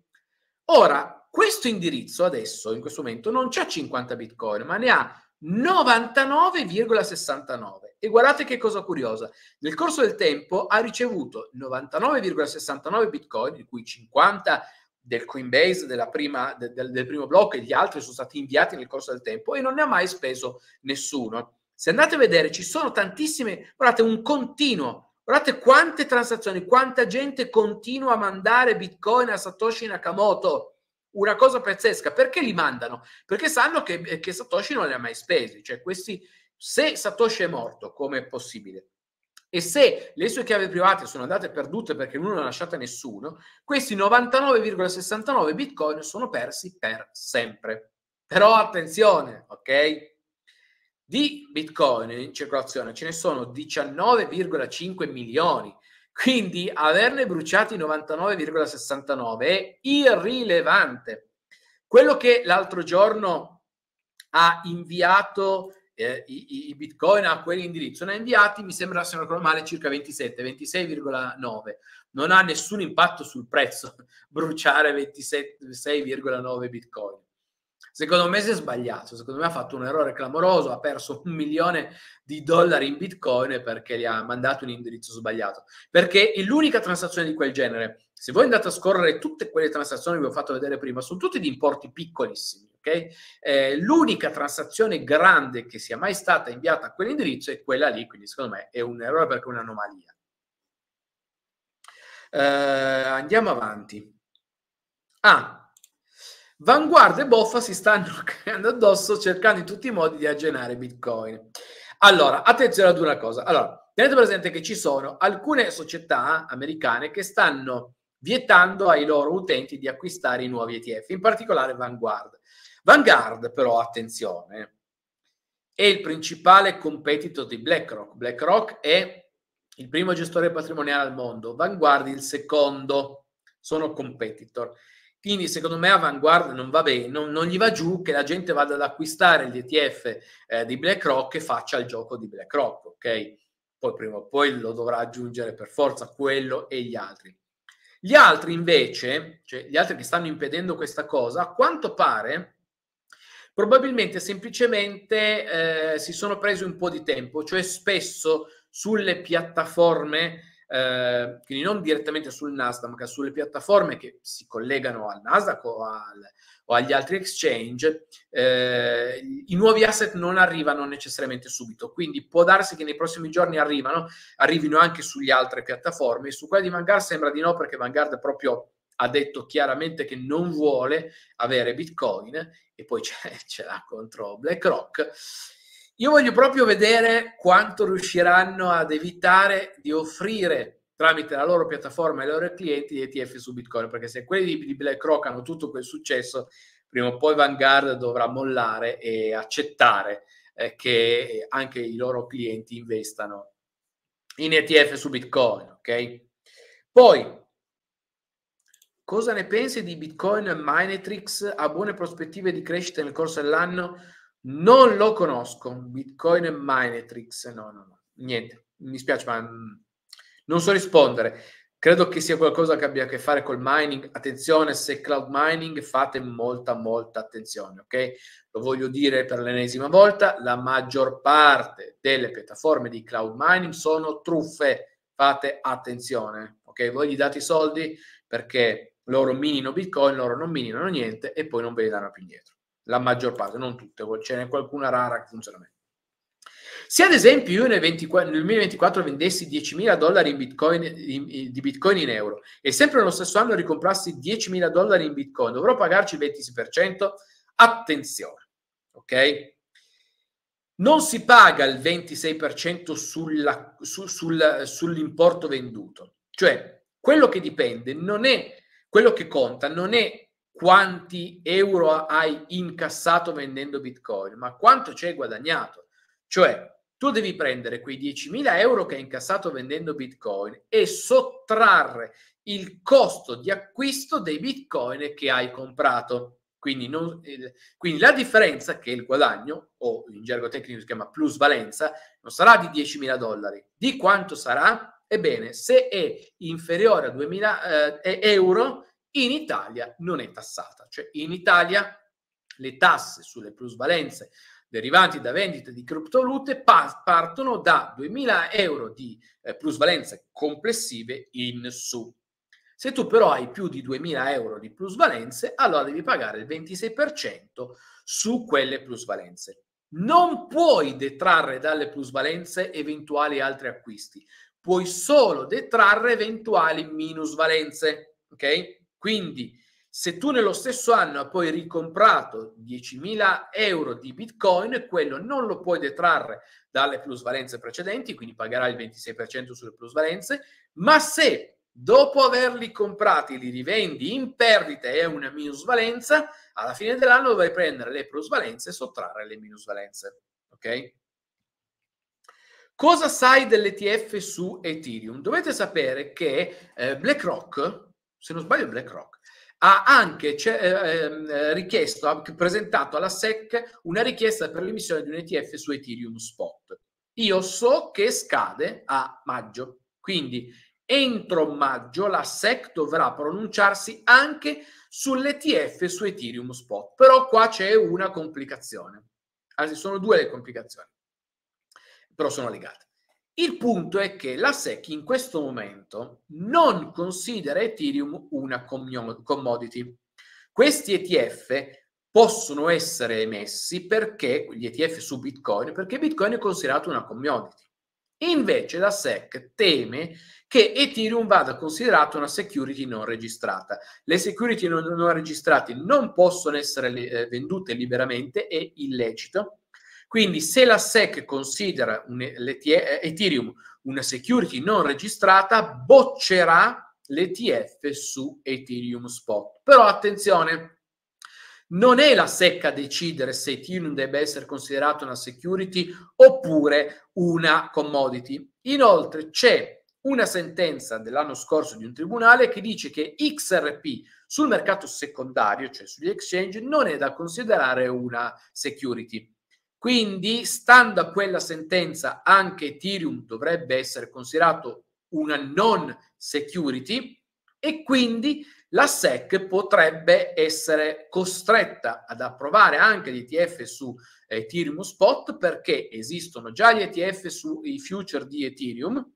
Ora, questo indirizzo adesso, in questo momento, non c'ha 50 Bitcoin, ma ne ha 99,69. E guardate che cosa curiosa, nel corso del tempo ha ricevuto 99,69 Bitcoin, di cui 50 del Coinbase della prima, de, de, del primo blocco e gli altri sono stati inviati nel corso del tempo e non ne ha mai speso nessuno. Se andate a vedere, ci sono tantissime, guardate un continuo, guardate quante transazioni, quanta gente continua a mandare Bitcoin a Satoshi Nakamoto. Una cosa pazzesca, perché li mandano? Perché sanno che, eh, che Satoshi non li ha mai spesi, cioè questi, se Satoshi è morto, come è possibile? E se le sue chiavi private sono andate perdute perché lui non ha lasciate nessuno, questi 99,69 bitcoin sono persi per sempre. Però attenzione, ok? Di bitcoin in circolazione ce ne sono 19,5 milioni. Quindi averne bruciati 99,69 è irrilevante. Quello che l'altro giorno ha inviato eh, i, i, bitcoin a quell'indirizzo ne ha inviati, mi sembra se non ricordo male, circa 27, 26,9. Non ha nessun impatto sul prezzo bruciare 26,9 bitcoin. Secondo me si è sbagliato, secondo me ha fatto un errore clamoroso, ha perso un milione di dollari in bitcoin perché gli ha mandato un indirizzo sbagliato. Perché è l'unica transazione di quel genere, se voi andate a scorrere tutte quelle transazioni che vi ho fatto vedere prima, sono tutte di importi piccolissimi, ok? Eh, l'unica transazione grande che sia mai stata inviata a quell'indirizzo è quella lì, quindi secondo me è un errore perché è un'anomalia. Eh, andiamo avanti. Ah, Vanguardia e Boffa si stanno creando addosso cercando in tutti i modi di agenare Bitcoin. Allora, attenzione ad una cosa. Allora, tenete presente che ci sono alcune società americane che stanno vietando ai loro utenti di acquistare i nuovi ETF, in particolare Vanguard. Vanguard, però, attenzione, è il principale competitor di BlackRock. BlackRock è il primo gestore patrimoniale al mondo, Vanguard il secondo, sono competitor. Quindi secondo me Avanguard non va bene, non, non, gli va giù che la gente vada ad acquistare l'ETF eh, di BlackRock e faccia il gioco di BlackRock, ok? Poi prima o poi lo dovrà aggiungere per forza quello e gli altri. Gli altri invece, cioè gli altri che stanno impedendo questa cosa, a quanto pare probabilmente semplicemente eh, si sono presi un po' di tempo, cioè spesso sulle piattaforme eh, quindi non direttamente sul Nasdaq, ma sulle piattaforme che si collegano al Nasdaq o, al, o agli altri exchange, eh, i nuovi asset non arrivano necessariamente subito, quindi può darsi che nei prossimi giorni arrivano, arrivino anche sugli altre piattaforme, su quella di Vanguard sembra di no perché Vanguard proprio ha detto chiaramente che non vuole avere Bitcoin e poi ce, ce l'ha contro BlackRock io voglio proprio vedere quanto riusciranno ad evitare di offrire tramite la loro piattaforma e i loro clienti gli ETF su Bitcoin, perché se quelli di BlackRock hanno tutto quel successo, prima o poi Vanguard dovrà mollare e accettare eh, che anche i loro clienti investano in ETF su Bitcoin, ok? Poi cosa ne pensi di Bitcoin e Minetrix? Ha buone prospettive di crescita nel corso dell'anno? Non lo conosco, Bitcoin e Minetrix, no, no, no, niente, mi spiace, ma mm, non so rispondere. Credo che sia qualcosa che abbia a che fare col mining. Attenzione, se cloud mining fate molta, molta attenzione, ok? Lo voglio dire per l'ennesima volta, la maggior parte delle piattaforme di cloud mining sono truffe, fate attenzione, ok? Voi gli date i soldi perché loro minino Bitcoin, loro non minino niente e poi non ve li danno più indietro la maggior parte, non tutte, ce n'è qualcuna rara che funziona meglio. Se ad esempio io nel, 2024 vendessi 10.000 dollari in bitcoin, in, in, di bitcoin in euro e sempre nello stesso anno ricomprassi 10.000 dollari in bitcoin, dovrò pagarci il 26%? Attenzione, ok? Non si paga il 26% sulla, su, sul, sull'importo venduto, cioè quello che dipende non è, quello che conta non è quanti euro hai incassato vendendo Bitcoin, ma quanto ci hai guadagnato. Cioè, tu devi prendere quei 10.000 euro che hai incassato vendendo Bitcoin e sottrarre il costo di acquisto dei Bitcoin che hai comprato. Quindi, non, eh, quindi la differenza, che il guadagno, o in gergo tecnico si chiama plusvalenza, non sarà di 10.000 dollari. Di quanto sarà? Ebbene, se è inferiore a 2.000 eh, euro, in Italia non è tassata, cioè in Italia le tasse sulle plusvalenze derivanti da vendita di criptovalute partono da 2.000 euro di eh, plusvalenze complessive in su. Se tu però hai più di 2.000 euro di plusvalenze, allora devi pagare il 26% su quelle plusvalenze. Non puoi detrarre dalle plusvalenze eventuali altri acquisti, puoi solo detrarre eventuali minusvalenze, ok? Quindi se tu nello stesso anno hai poi ricomprato 10.000 euro di bitcoin, quello non lo puoi detrarre dalle plusvalenze precedenti, quindi pagherai il 26% sulle plusvalenze, ma se dopo averli comprati li rivendi in perdita e una minusvalenza, alla fine dell'anno dovrai prendere le plusvalenze e sottrarre le minusvalenze. Ok? Cosa sai dell'ETF su Ethereum? Dovete sapere che eh, BlackRock, se non sbaglio BlackRock, ha anche eh, ehm, eh, richiesto, ha presentato alla SEC una richiesta per l'emissione di un ETF su Ethereum Spot. Io so che scade a maggio, quindi entro maggio la SEC dovrà pronunciarsi anche sull'ETF su Ethereum Spot. Però qua c'è una complicazione. Anzi, sono due le complicazioni, però sono legate. Il punto è che la SEC in questo momento non considera Ethereum una commodity. Questi ETF possono essere emessi perché gli ETF su Bitcoin, perché Bitcoin è considerato una commodity. Invece la SEC teme che Ethereum vada considerata una security non registrata. Le security non, non registrate non possono essere eh, vendute liberamente, è illecito quindi se la SEC considera un eh, Ethereum una security non registrata, boccerà l'ETF su Ethereum Spot. Però attenzione, non è la SEC a decidere se Ethereum debba essere considerato una security oppure una commodity. Inoltre c'è una sentenza dell'anno scorso di un tribunale che dice che XRP sul mercato secondario, cioè sugli exchange, non è da considerare una security. Quindi, stando a quella sentenza, anche Ethereum dovrebbe essere considerato una non security e quindi la SEC potrebbe essere costretta ad approvare anche gli ETF su Ethereum Spot perché esistono già gli ETF sui future di Ethereum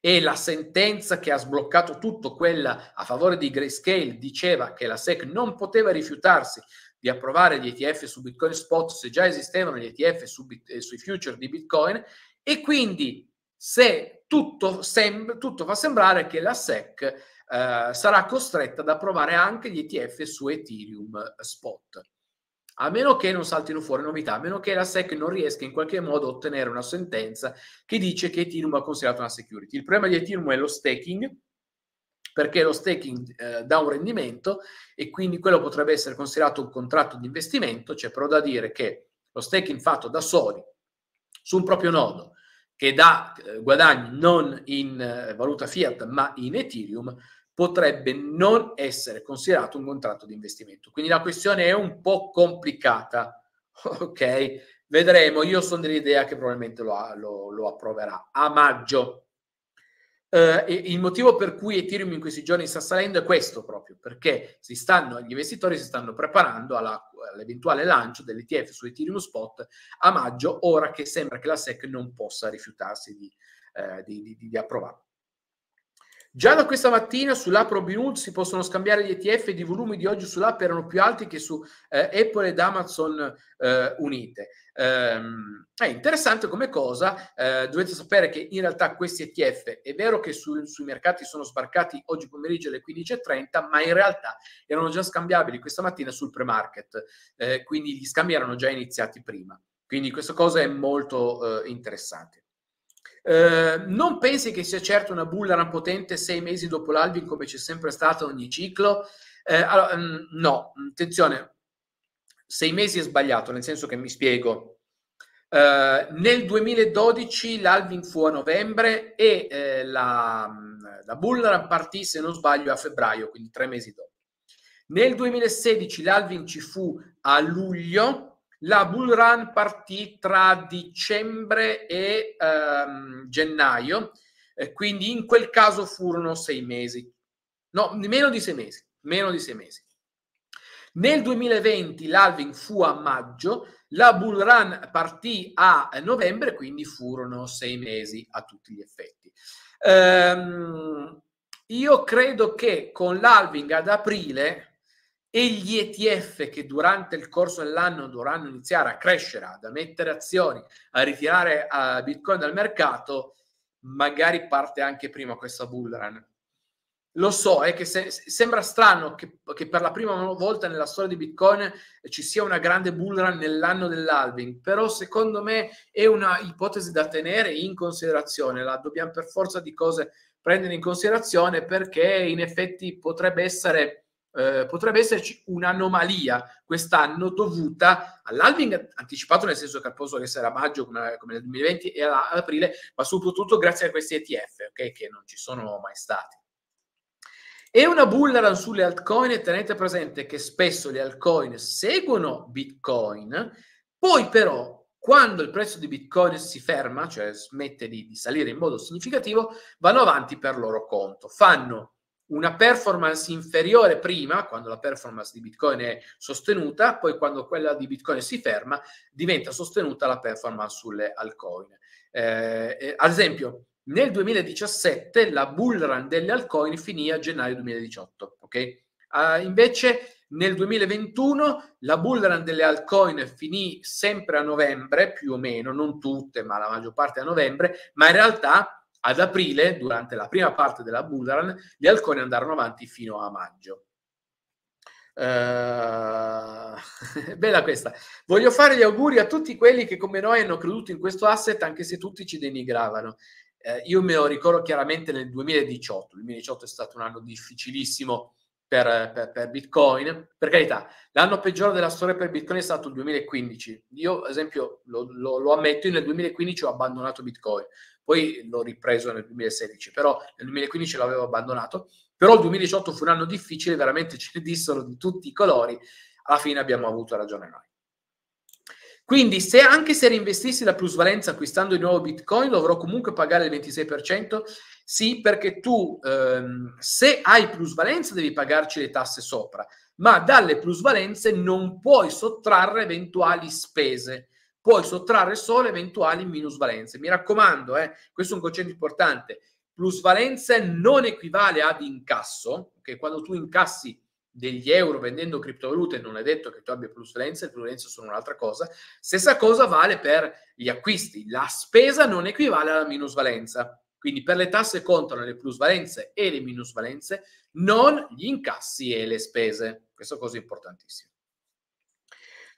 e la sentenza che ha sbloccato tutto, quella a favore di Grayscale, diceva che la SEC non poteva rifiutarsi di approvare gli ETF su Bitcoin Spot se già esistevano gli ETF su bit, eh, sui future di Bitcoin e quindi se tutto, sem- tutto fa sembrare che la SEC eh, sarà costretta ad approvare anche gli ETF su Ethereum Spot. A meno che non saltino fuori novità, a meno che la SEC non riesca in qualche modo a ottenere una sentenza che dice che Ethereum ha considerato una security. Il problema di Ethereum è lo staking, perché lo staking eh, dà un rendimento e quindi quello potrebbe essere considerato un contratto di investimento, c'è però da dire che lo staking fatto da soli su un proprio nodo che dà eh, guadagni non in eh, valuta fiat ma in Ethereum potrebbe non essere considerato un contratto di investimento. Quindi la questione è un po' complicata, ok? Vedremo, io sono dell'idea che probabilmente lo, lo, lo approverà a maggio, eh, il motivo per cui Ethereum in questi giorni sta salendo è questo proprio, perché si stanno, gli investitori si stanno preparando alla, all'eventuale lancio dell'ETF su Ethereum Spot a maggio, ora che sembra che la SEC non possa rifiutarsi di, eh, di, di, di approvarlo. Già da questa mattina sull'app Robinhood si possono scambiare gli ETF e i volumi di oggi sull'app erano più alti che su eh, Apple ed Amazon eh, unite. Ehm, è interessante come cosa, eh, dovete sapere che in realtà questi ETF è vero che su, sui mercati sono sbarcati oggi pomeriggio alle 15.30, ma in realtà erano già scambiabili questa mattina sul pre-market, eh, quindi gli scambi erano già iniziati prima. Quindi questa cosa è molto eh, interessante. Eh, non pensi che sia certo una bull run potente sei mesi dopo l'Alvin come c'è sempre stato ogni ciclo? Eh, allora, mm, no, attenzione, sei mesi è sbagliato, nel senso che mi spiego. Eh, nel 2012 l'Alvin fu a novembre e eh, la, mm, la Run partì, se non sbaglio, a febbraio, quindi tre mesi dopo. Nel 2016 l'Alvin ci fu a luglio, la bull run partì tra dicembre e ehm, gennaio, eh, quindi in quel caso furono sei mesi, no, meno di sei mesi, meno di sei mesi. Nel 2020 l'halving fu a maggio, la bull run partì a novembre, quindi furono sei mesi a tutti gli effetti. Ehm, io credo che con l'halving ad aprile, e gli ETF che durante il corso dell'anno dovranno iniziare a crescere, ad emettere azioni, a ritirare uh, Bitcoin dal mercato, magari parte anche prima questa bull run. Lo so, è che se, sembra strano che, che, per la prima volta nella storia di Bitcoin ci sia una grande bull run nell'anno dell'Alvin, però secondo me è una ipotesi da tenere in considerazione, la dobbiamo per forza di cose prendere in considerazione perché in effetti potrebbe essere eh, potrebbe esserci un'anomalia quest'anno dovuta all'alving anticipato nel senso che al posto che sarà maggio come, come, nel 2020 e ad aprile ma soprattutto grazie a questi ETF okay, che non ci sono mai stati e una bull run sulle altcoin tenete presente che spesso le altcoin seguono bitcoin poi però quando il prezzo di Bitcoin si ferma, cioè smette di, di, salire in modo significativo, vanno avanti per loro conto. Fanno una performance inferiore prima, quando la performance di Bitcoin è sostenuta, poi quando quella di Bitcoin si ferma, diventa sostenuta la performance sulle altcoin. Eh, eh ad esempio, nel 2017 la bull run delle altcoin finì a gennaio 2018, ok? Eh, invece nel 2021 la bull run delle altcoin finì sempre a novembre, più o meno, non tutte, ma la maggior parte a novembre, ma in realtà ad aprile, durante la prima parte della bull run, gli alconi andarono avanti fino a maggio. Uh, bella questa. Voglio fare gli auguri a tutti quelli che come noi hanno creduto in questo asset anche se tutti ci denigravano. Uh, io me lo ricordo chiaramente nel 2018. Il 2018 è stato un anno difficilissimo per, per, per, Bitcoin. Per carità, l'anno peggiore della storia per Bitcoin è stato il 2015. Io, ad esempio, lo, lo, lo ammetto, io nel 2015 ho abbandonato Bitcoin poi l'ho ripreso nel 2016, però nel 2015 l'avevo abbandonato. Però il 2018 fu un anno difficile, veramente ce ne dissero di tutti i colori, alla fine abbiamo avuto ragione noi. Quindi, se, anche se reinvestissi la plusvalenza acquistando di nuovo Bitcoin, dovrò comunque pagare il 26%? Sì, perché tu, ehm, se hai plusvalenza, devi pagarci le tasse sopra, ma dalle plusvalenze non puoi sottrarre eventuali spese puoi sottrarre solo eventuali minusvalenze. Mi raccomando, eh, questo è un concetto importante. Plusvalenze non equivale ad incasso, che okay? quando tu incassi degli euro vendendo criptovalute non è detto che tu abbia plusvalenze, le plusvalenze sono un'altra cosa. Stessa cosa vale per gli acquisti. La spesa non equivale alla minusvalenza. Quindi per le tasse contano le plusvalenze e le minusvalenze, non gli incassi e le spese. Questa cosa è importantissima.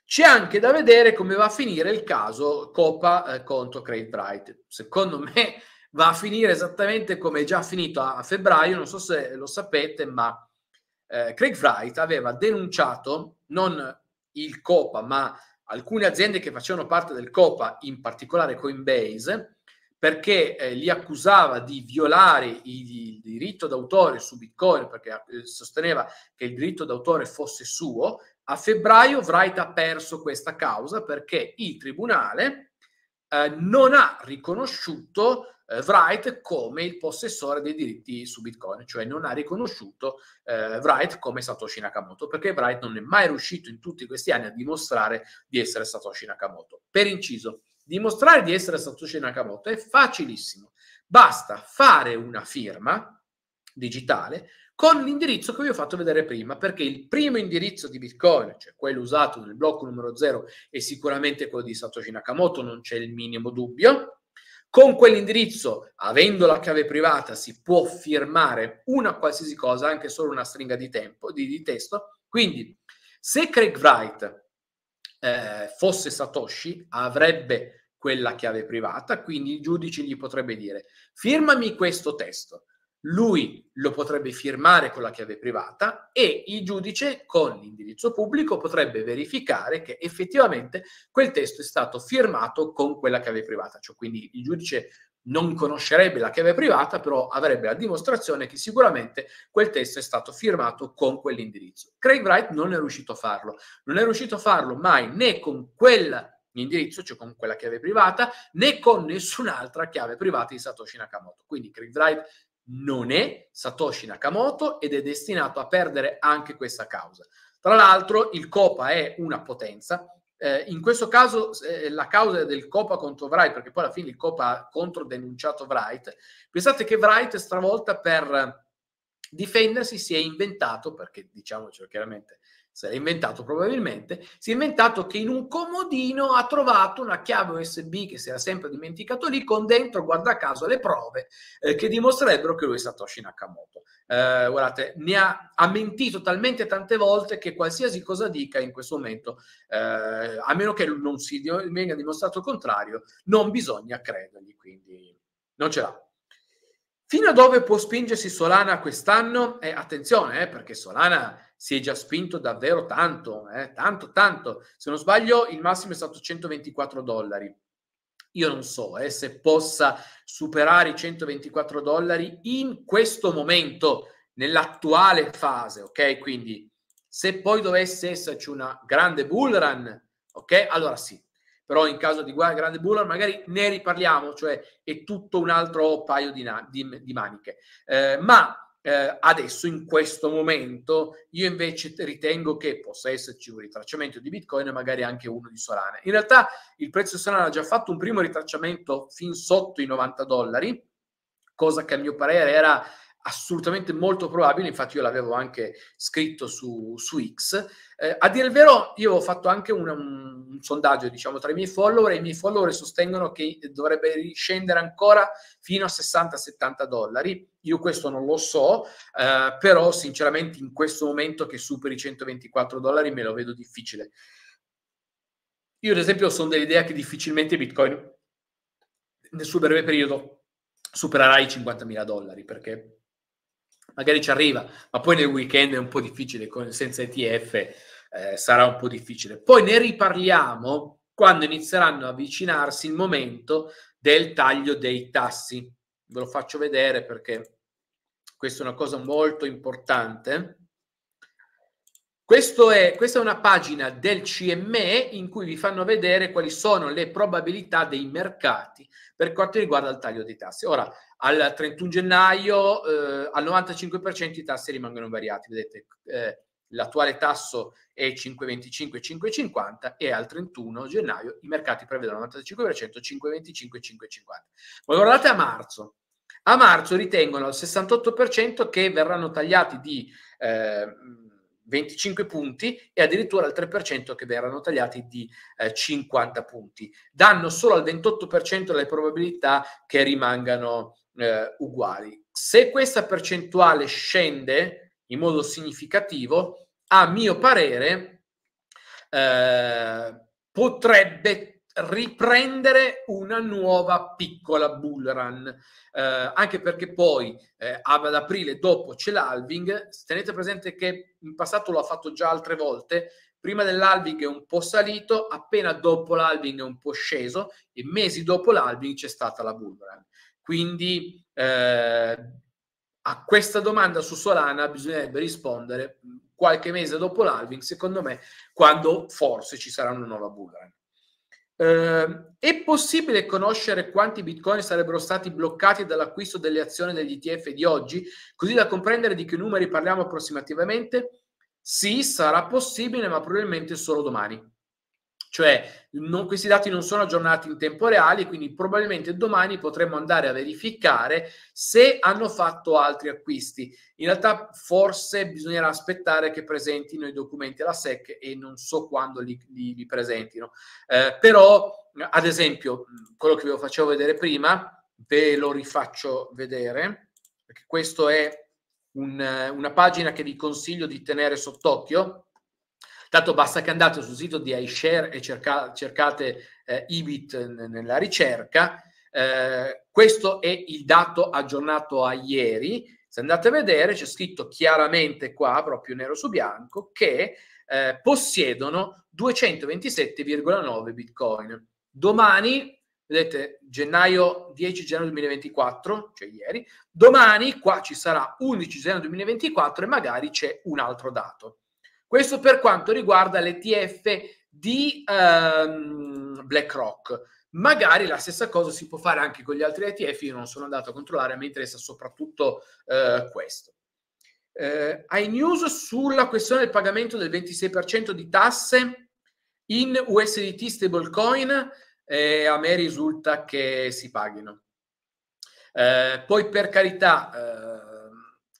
C'è anche da vedere come va a finire il caso Coppa eh, contro Craig Bright. Secondo me va a finire esattamente come è già finito a, a febbraio, non so se lo sapete, ma eh, Craig Bright aveva denunciato non il Coppa, ma alcune aziende che facevano parte del Coppa, in particolare Coinbase, perché eh, li accusava di violare il, il diritto d'autore su Bitcoin, perché eh, sosteneva che il diritto d'autore fosse suo, a febbraio Wright ha perso questa causa perché il tribunale eh, non ha riconosciuto eh, Wright come il possessore dei diritti su Bitcoin, cioè non ha riconosciuto eh, Wright come Satoshi Nakamoto, perché Wright non è mai riuscito in tutti questi anni a dimostrare di essere Satoshi Nakamoto. Per inciso, dimostrare di essere Satoshi Nakamoto è facilissimo. Basta fare una firma digitale con l'indirizzo che vi ho fatto vedere prima, perché il primo indirizzo di Bitcoin, cioè quello usato nel blocco numero 0, è sicuramente quello di Satoshi Nakamoto, non c'è il minimo dubbio. Con quell'indirizzo, avendo la chiave privata, si può firmare una qualsiasi cosa, anche solo una stringa di, tempo, di, di testo. Quindi, se Craig Wright eh, fosse Satoshi, avrebbe quella chiave privata, quindi il giudice gli potrebbe dire firmami questo testo lui lo potrebbe firmare con la chiave privata e il giudice con l'indirizzo pubblico potrebbe verificare che effettivamente quel testo è stato firmato con quella chiave privata, cioè quindi il giudice non conoscerebbe la chiave privata, però avrebbe la dimostrazione che sicuramente quel testo è stato firmato con quell'indirizzo. Craig Wright non è riuscito a farlo, non è riuscito a farlo mai né con quel indirizzo, cioè con quella chiave privata, né con nessun'altra chiave privata di Satoshi Nakamoto. Quindi Craig Wright non è Satoshi Nakamoto ed è destinato a perdere anche questa causa. Tra l'altro il COPA è una potenza, eh, in questo caso eh, la causa del COPA contro Wright, perché poi alla fine il COPA ha controdenunciato Wright, pensate che Wright stravolta per difendersi si è inventato, perché diciamocelo chiaramente, se l'è inventato probabilmente, si è inventato che in un comodino ha trovato una chiave USB che si era sempre dimenticato lì con dentro, guarda caso, le prove eh, che dimostrerebbero che lui è Satoshi Nakamoto. Eh, guardate, ne ha, ha, mentito talmente tante volte che qualsiasi cosa dica in questo momento, eh, a meno che non si venga dimostrato il contrario, non bisogna credergli, quindi non ce l'ha. Fino a dove può spingersi Solana quest'anno? Eh, attenzione, eh, perché Solana si è già spinto davvero tanto, eh? tanto, tanto. Se non sbaglio, il massimo è stato 124 dollari. Io non so eh, se possa superare i 124 dollari in questo momento, nell'attuale fase, ok? Quindi se poi dovesse esserci una grande bull run, ok? Allora sì. Però in caso di grande bull run magari ne riparliamo, cioè è tutto un altro paio di, na- di, di maniche. Eh, ma eh, adesso, in questo momento, io invece ritengo che possa esserci un ritracciamento di Bitcoin e magari anche uno di Solana. In realtà il prezzo di Solana ha già fatto un primo ritracciamento fin sotto i 90 dollari, cosa che a mio parere era assolutamente molto probabile, infatti io l'avevo anche scritto su, su X. Eh, a dire il vero, io ho fatto anche un, un, sondaggio, diciamo, tra i miei follower e i miei follower sostengono che dovrebbe scendere ancora fino a 60-70 dollari. Io questo non lo so, eh, però sinceramente in questo momento che superi i 124 dollari me lo vedo difficile. Io ad esempio sono dell'idea che difficilmente Bitcoin nel suo breve periodo supererà i 50.000 dollari perché magari ci arriva, ma poi nel weekend è un po' difficile, senza ETF eh, sarà un po' difficile. Poi ne riparliamo quando inizieranno a avvicinarsi il momento del taglio dei tassi. Ve lo faccio vedere perché questa è una cosa molto importante. È, questa è una pagina del CME in cui vi fanno vedere quali sono le probabilità dei mercati per quanto riguarda il taglio dei tassi. Ora, al 31 gennaio eh, al 95% i tassi rimangono variati. Vedete, eh, l'attuale tasso è 5,25 5,50 e al 31 gennaio i mercati prevedono 95% 5,25 5,50. Ma guardate a marzo. A marzo ritengono al 68% che verranno tagliati di eh, 25 punti e addirittura al 3% che verranno tagliati di eh, 50 punti. Danno solo al 28% le probabilità che rimangano eh, uguali. Se questa percentuale scende in modo significativo, a mio parere eh, potrebbe riprendere una nuova piccola bull run, eh, anche perché poi eh, ad aprile dopo c'è l'halving, tenete presente che in passato l'ho fatto già altre volte, prima dell'halving è un po' salito, appena dopo l'halving è un po' sceso e mesi dopo l'halving c'è stata la bull run. Quindi eh, a questa domanda su Solana bisognerebbe rispondere mm, qualche mese dopo l'alving, secondo me, quando forse ci sarà una nuova bull run. Eh, è possibile conoscere quanti bitcoin sarebbero stati bloccati dall'acquisto delle azioni degli ETF di oggi, così da comprendere di che numeri parliamo approssimativamente? Sì, sarà possibile, ma probabilmente solo domani cioè non, questi dati non sono aggiornati in tempo reale, quindi probabilmente domani potremo andare a verificare se hanno fatto altri acquisti. In realtà forse bisognerà aspettare che presentino i documenti alla SEC e non so quando li, li, li presentino. Eh, però, ad esempio, quello che vi facevo vedere prima, ve lo rifaccio vedere, perché questa è un, una pagina che vi consiglio di tenere sott'occhio Tanto basta che andate sul sito di iShare e cerca, cercate eh, IBIT nella ricerca. Eh, questo è il dato aggiornato a ieri. Se andate a vedere, c'è scritto chiaramente qua, proprio nero su bianco, che eh, possiedono 227,9 bitcoin. Domani, vedete, gennaio 10 gennaio 2024, cioè ieri, domani qua ci sarà 11 gennaio 2024 e magari c'è un altro dato. Questo per quanto riguarda l'ETF di ehm, BlackRock. Magari la stessa cosa si può fare anche con gli altri ETF, io non sono andato a controllare, mi interessa soprattutto eh, questo. Eh, hai news sulla questione del pagamento del 26% di tasse in USDT stablecoin? Eh, a me risulta che si paghino. Eh, poi per carità, eh,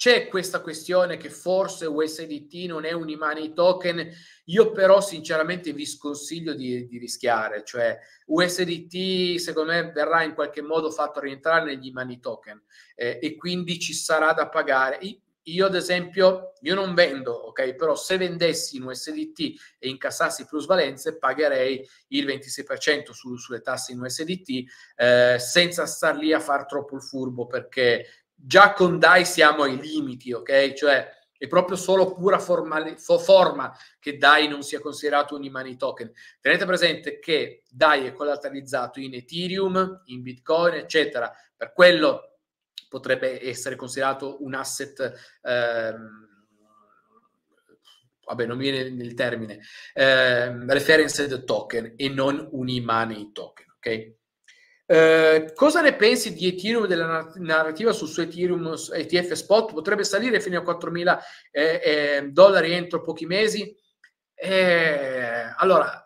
c'è questa questione che forse USDT non è un imani token, io però sinceramente vi sconsiglio di, di, rischiare, cioè USDT secondo me verrà in qualche modo fatto rientrare negli imani token eh, e quindi ci sarà da pagare. Io ad esempio, io non vendo, ok? Però se vendessi in USDT e incassassi plusvalenze, pagherei il 26% su, sulle tasse in USDT eh, senza star lì a far troppo il furbo perché già con DAI siamo ai limiti, ok? Cioè è proprio solo pura forma, forma che DAI non sia considerato un imani token. Tenete presente che DAI è collateralizzato in Ethereum, in Bitcoin, eccetera. Per quello potrebbe essere considerato un asset... Ehm, vabbè non mi viene il termine, eh, referenced token e non un imane token, ok? Eh, cosa ne pensi di Ethereum, della narrativa sul suo Ethereum ETF spot? Potrebbe salire fino a 4.000 eh, eh, dollari entro pochi mesi? Eh, allora,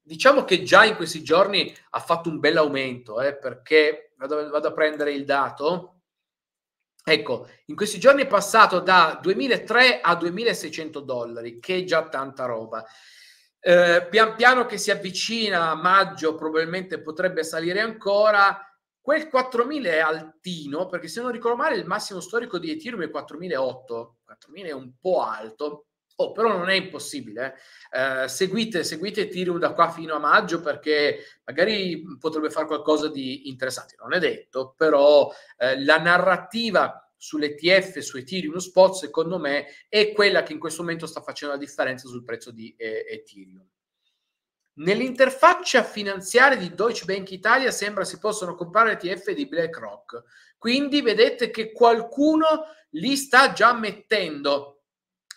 diciamo che già in questi giorni ha fatto un bel aumento, eh, perché vado, vado, a prendere il dato. Ecco, in questi giorni è passato da 2.300 a 2.600 dollari, che è già tanta roba. Eh, pian piano che si avvicina a maggio probabilmente potrebbe salire ancora. Quel 4000 è altino perché se non ricordo male il massimo storico di Ethereum è 4008, 4000 è un po' alto. Oh, però non è impossibile. Eh. eh, seguite, seguite Ethereum da qua fino a maggio perché magari potrebbe fare qualcosa di interessante. Non è detto, però eh, la narrativa sull'ETF, su Ethereum uno spot, secondo me, è quella che in questo momento sta facendo la differenza sul prezzo di eh, Ethereum. Nell'interfaccia finanziaria di Deutsche Bank Italia sembra si possano comprare ETF di BlackRock, quindi vedete che qualcuno li sta già mettendo.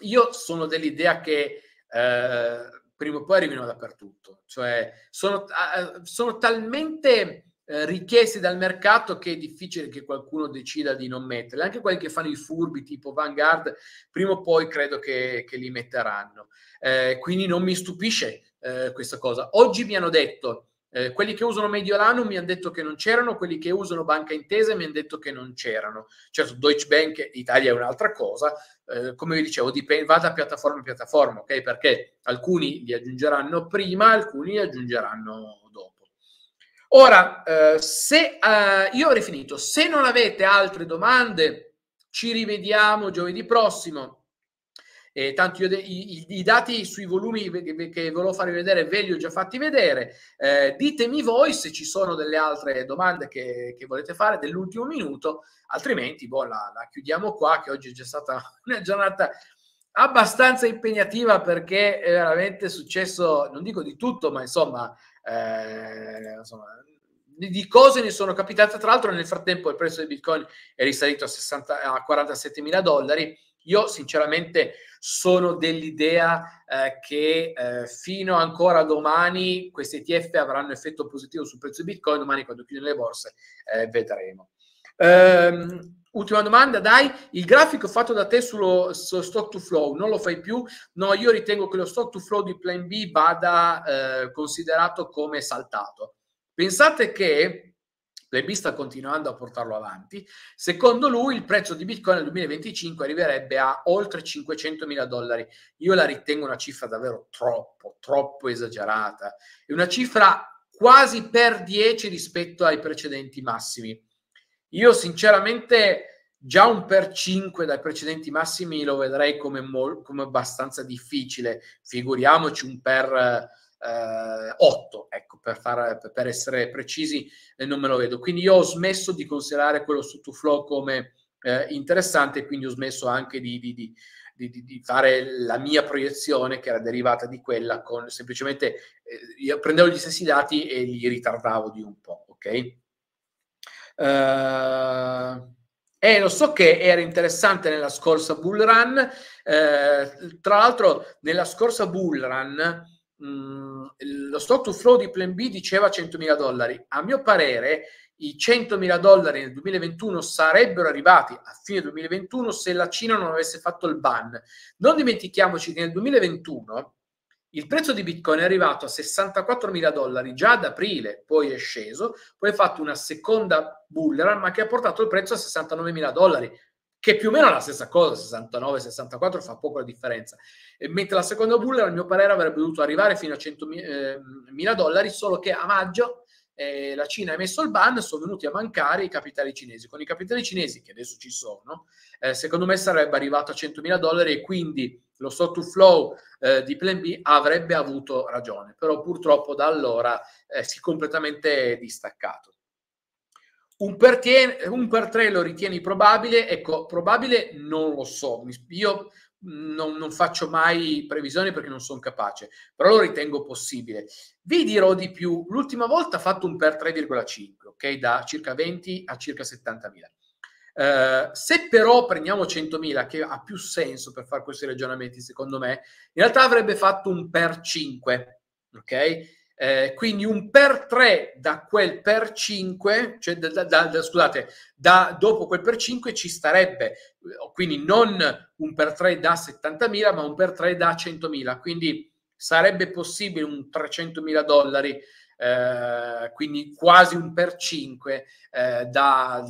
Io sono dell'idea che eh, prima o poi arrivino dappertutto, cioè sono, eh, sono talmente eh, richieste dal mercato che è difficile che qualcuno decida di non metterle, anche quelli che fanno i furbi tipo Vanguard, prima o poi credo che, che li metteranno. Eh, quindi non mi stupisce eh, questa cosa. Oggi mi hanno detto, eh, quelli che usano Mediolanum mi hanno detto che non c'erano, quelli che usano Banca Intesa mi hanno detto che non c'erano. Certo, Deutsche Bank Italia è un'altra cosa, eh, come vi dicevo, dipende, va da piattaforma a piattaforma, ok? Perché alcuni li aggiungeranno prima, alcuni li aggiungeranno Ora, eh, se eh, io avrei finito, se non avete altre domande, ci rivediamo giovedì prossimo. Eh, tanto io, i, i, dati sui volumi che, che volevo farvi vedere ve li ho già fatti vedere. Eh, ditemi voi se ci sono delle altre domande che, che volete fare dell'ultimo minuto, altrimenti boh, la, la chiudiamo qua, che oggi è già stata una giornata abbastanza impegnativa perché è veramente successo, non dico di tutto, ma insomma eh, insomma, di cose ne sono capitate. Tra l'altro, nel frattempo il prezzo di Bitcoin è risalito a, 60, a 47 mila dollari. Io sinceramente sono dell'idea eh, che eh, fino ancora domani questi ETF avranno effetto positivo sul prezzo di Bitcoin, domani quando chiudono le borse eh, vedremo. Ehm, Ultima domanda, dai, il grafico fatto da te sullo, sullo, stock to flow non lo fai più? No, io ritengo che lo stock to flow di Plan B vada eh, considerato come saltato. Pensate che Plan B sta continuando a portarlo avanti. Secondo lui il prezzo di Bitcoin nel 2025 arriverebbe a oltre 500 mila dollari. Io la ritengo una cifra davvero troppo, troppo esagerata. È una cifra quasi per 10 rispetto ai precedenti massimi io sinceramente già un per 5 dai precedenti massimi lo vedrei come, mol- come abbastanza difficile, figuriamoci un per eh, 8, ecco, per, far, per essere precisi eh, non me lo vedo. Quindi io ho smesso di considerare quello su sottoflow come eh, interessante, quindi ho smesso anche di, di, di di, di, fare la mia proiezione che era derivata di quella con semplicemente eh, prendevo gli stessi dati e li ritardavo di un po', ok? Eh, eh, lo so che era interessante nella scorsa bull run, eh, tra l'altro nella scorsa bull run mh, mm, lo stock to flow di Plan B diceva 100.000 dollari. A mio parere i 100.000 dollari nel 2021 sarebbero arrivati a fine 2021 se la Cina non avesse fatto il ban. Non dimentichiamoci che nel 2021 il prezzo di Bitcoin è arrivato a 64 mila dollari già ad aprile, poi è sceso, poi ha fatto una seconda bull run, ma che ha portato il prezzo a 69 mila dollari, che più o meno la stessa cosa, 69-64 fa poco la differenza. E mentre la seconda bull run, a mio parere, avrebbe dovuto arrivare fino a 100 ehm, mila dollari, solo che a maggio eh, la Cina ha emesso il ban, sono venuti a mancare i capitali cinesi. Con i capitali cinesi, che adesso ci sono, eh, secondo me sarebbe arrivato a 100.000 dollari e quindi lo sotto-flow eh, di Plan B avrebbe avuto ragione, però purtroppo da allora eh, si è completamente distaccato. Un per, tie- un per, tre lo ritieni probabile? Ecco, probabile non lo so. Io non, non, faccio mai previsioni perché non sono capace, però lo ritengo possibile. Vi dirò di più, l'ultima volta ha fatto un per 3,5, ok? Da circa 20 a circa 70.000. Uh, eh, se però prendiamo 100.000, che ha più senso per fare questi ragionamenti, secondo me, in realtà avrebbe fatto un per 5, ok? Eh, quindi un per 3 da quel per 5, cioè da, da, da, scusate, da dopo quel per 5 ci starebbe, quindi non un per 3 da 70.000, ma un per 3 da 100.000, quindi sarebbe possibile un 300.000 dollari, eh, quindi quasi un per 5 eh, da,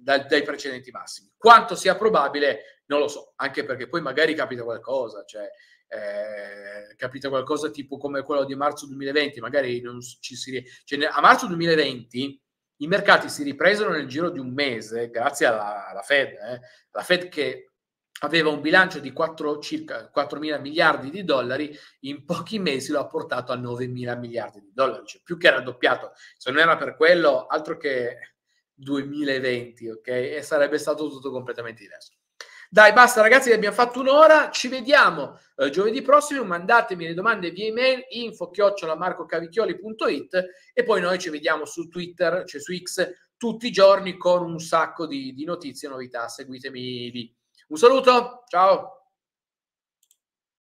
dai precedenti massimi. Quanto sia probabile, non lo so, anche perché poi magari capita qualcosa, cioè eh, capita qualcosa tipo come quello di marzo 2020, magari non ci si... Cioè, a marzo 2020 i mercati si ripresero nel giro di un mese grazie alla, alla Fed, eh. la Fed che aveva un bilancio di 4, circa 4 mila miliardi di dollari, in pochi mesi lo ha portato a 9 mila miliardi di dollari, cioè più che raddoppiato. Se non era per quello, altro che 2020, ok? E sarebbe stato tutto completamente diverso. Dai, basta ragazzi, abbiamo fatto un'ora, ci vediamo eh, giovedì prossimo, mandatemi le domande via email info-marcocavicchioli.it e poi noi ci vediamo su Twitter, cioè su X, tutti i giorni con un sacco di, di notizie e novità, seguitemi lì. Un saluto, ciao!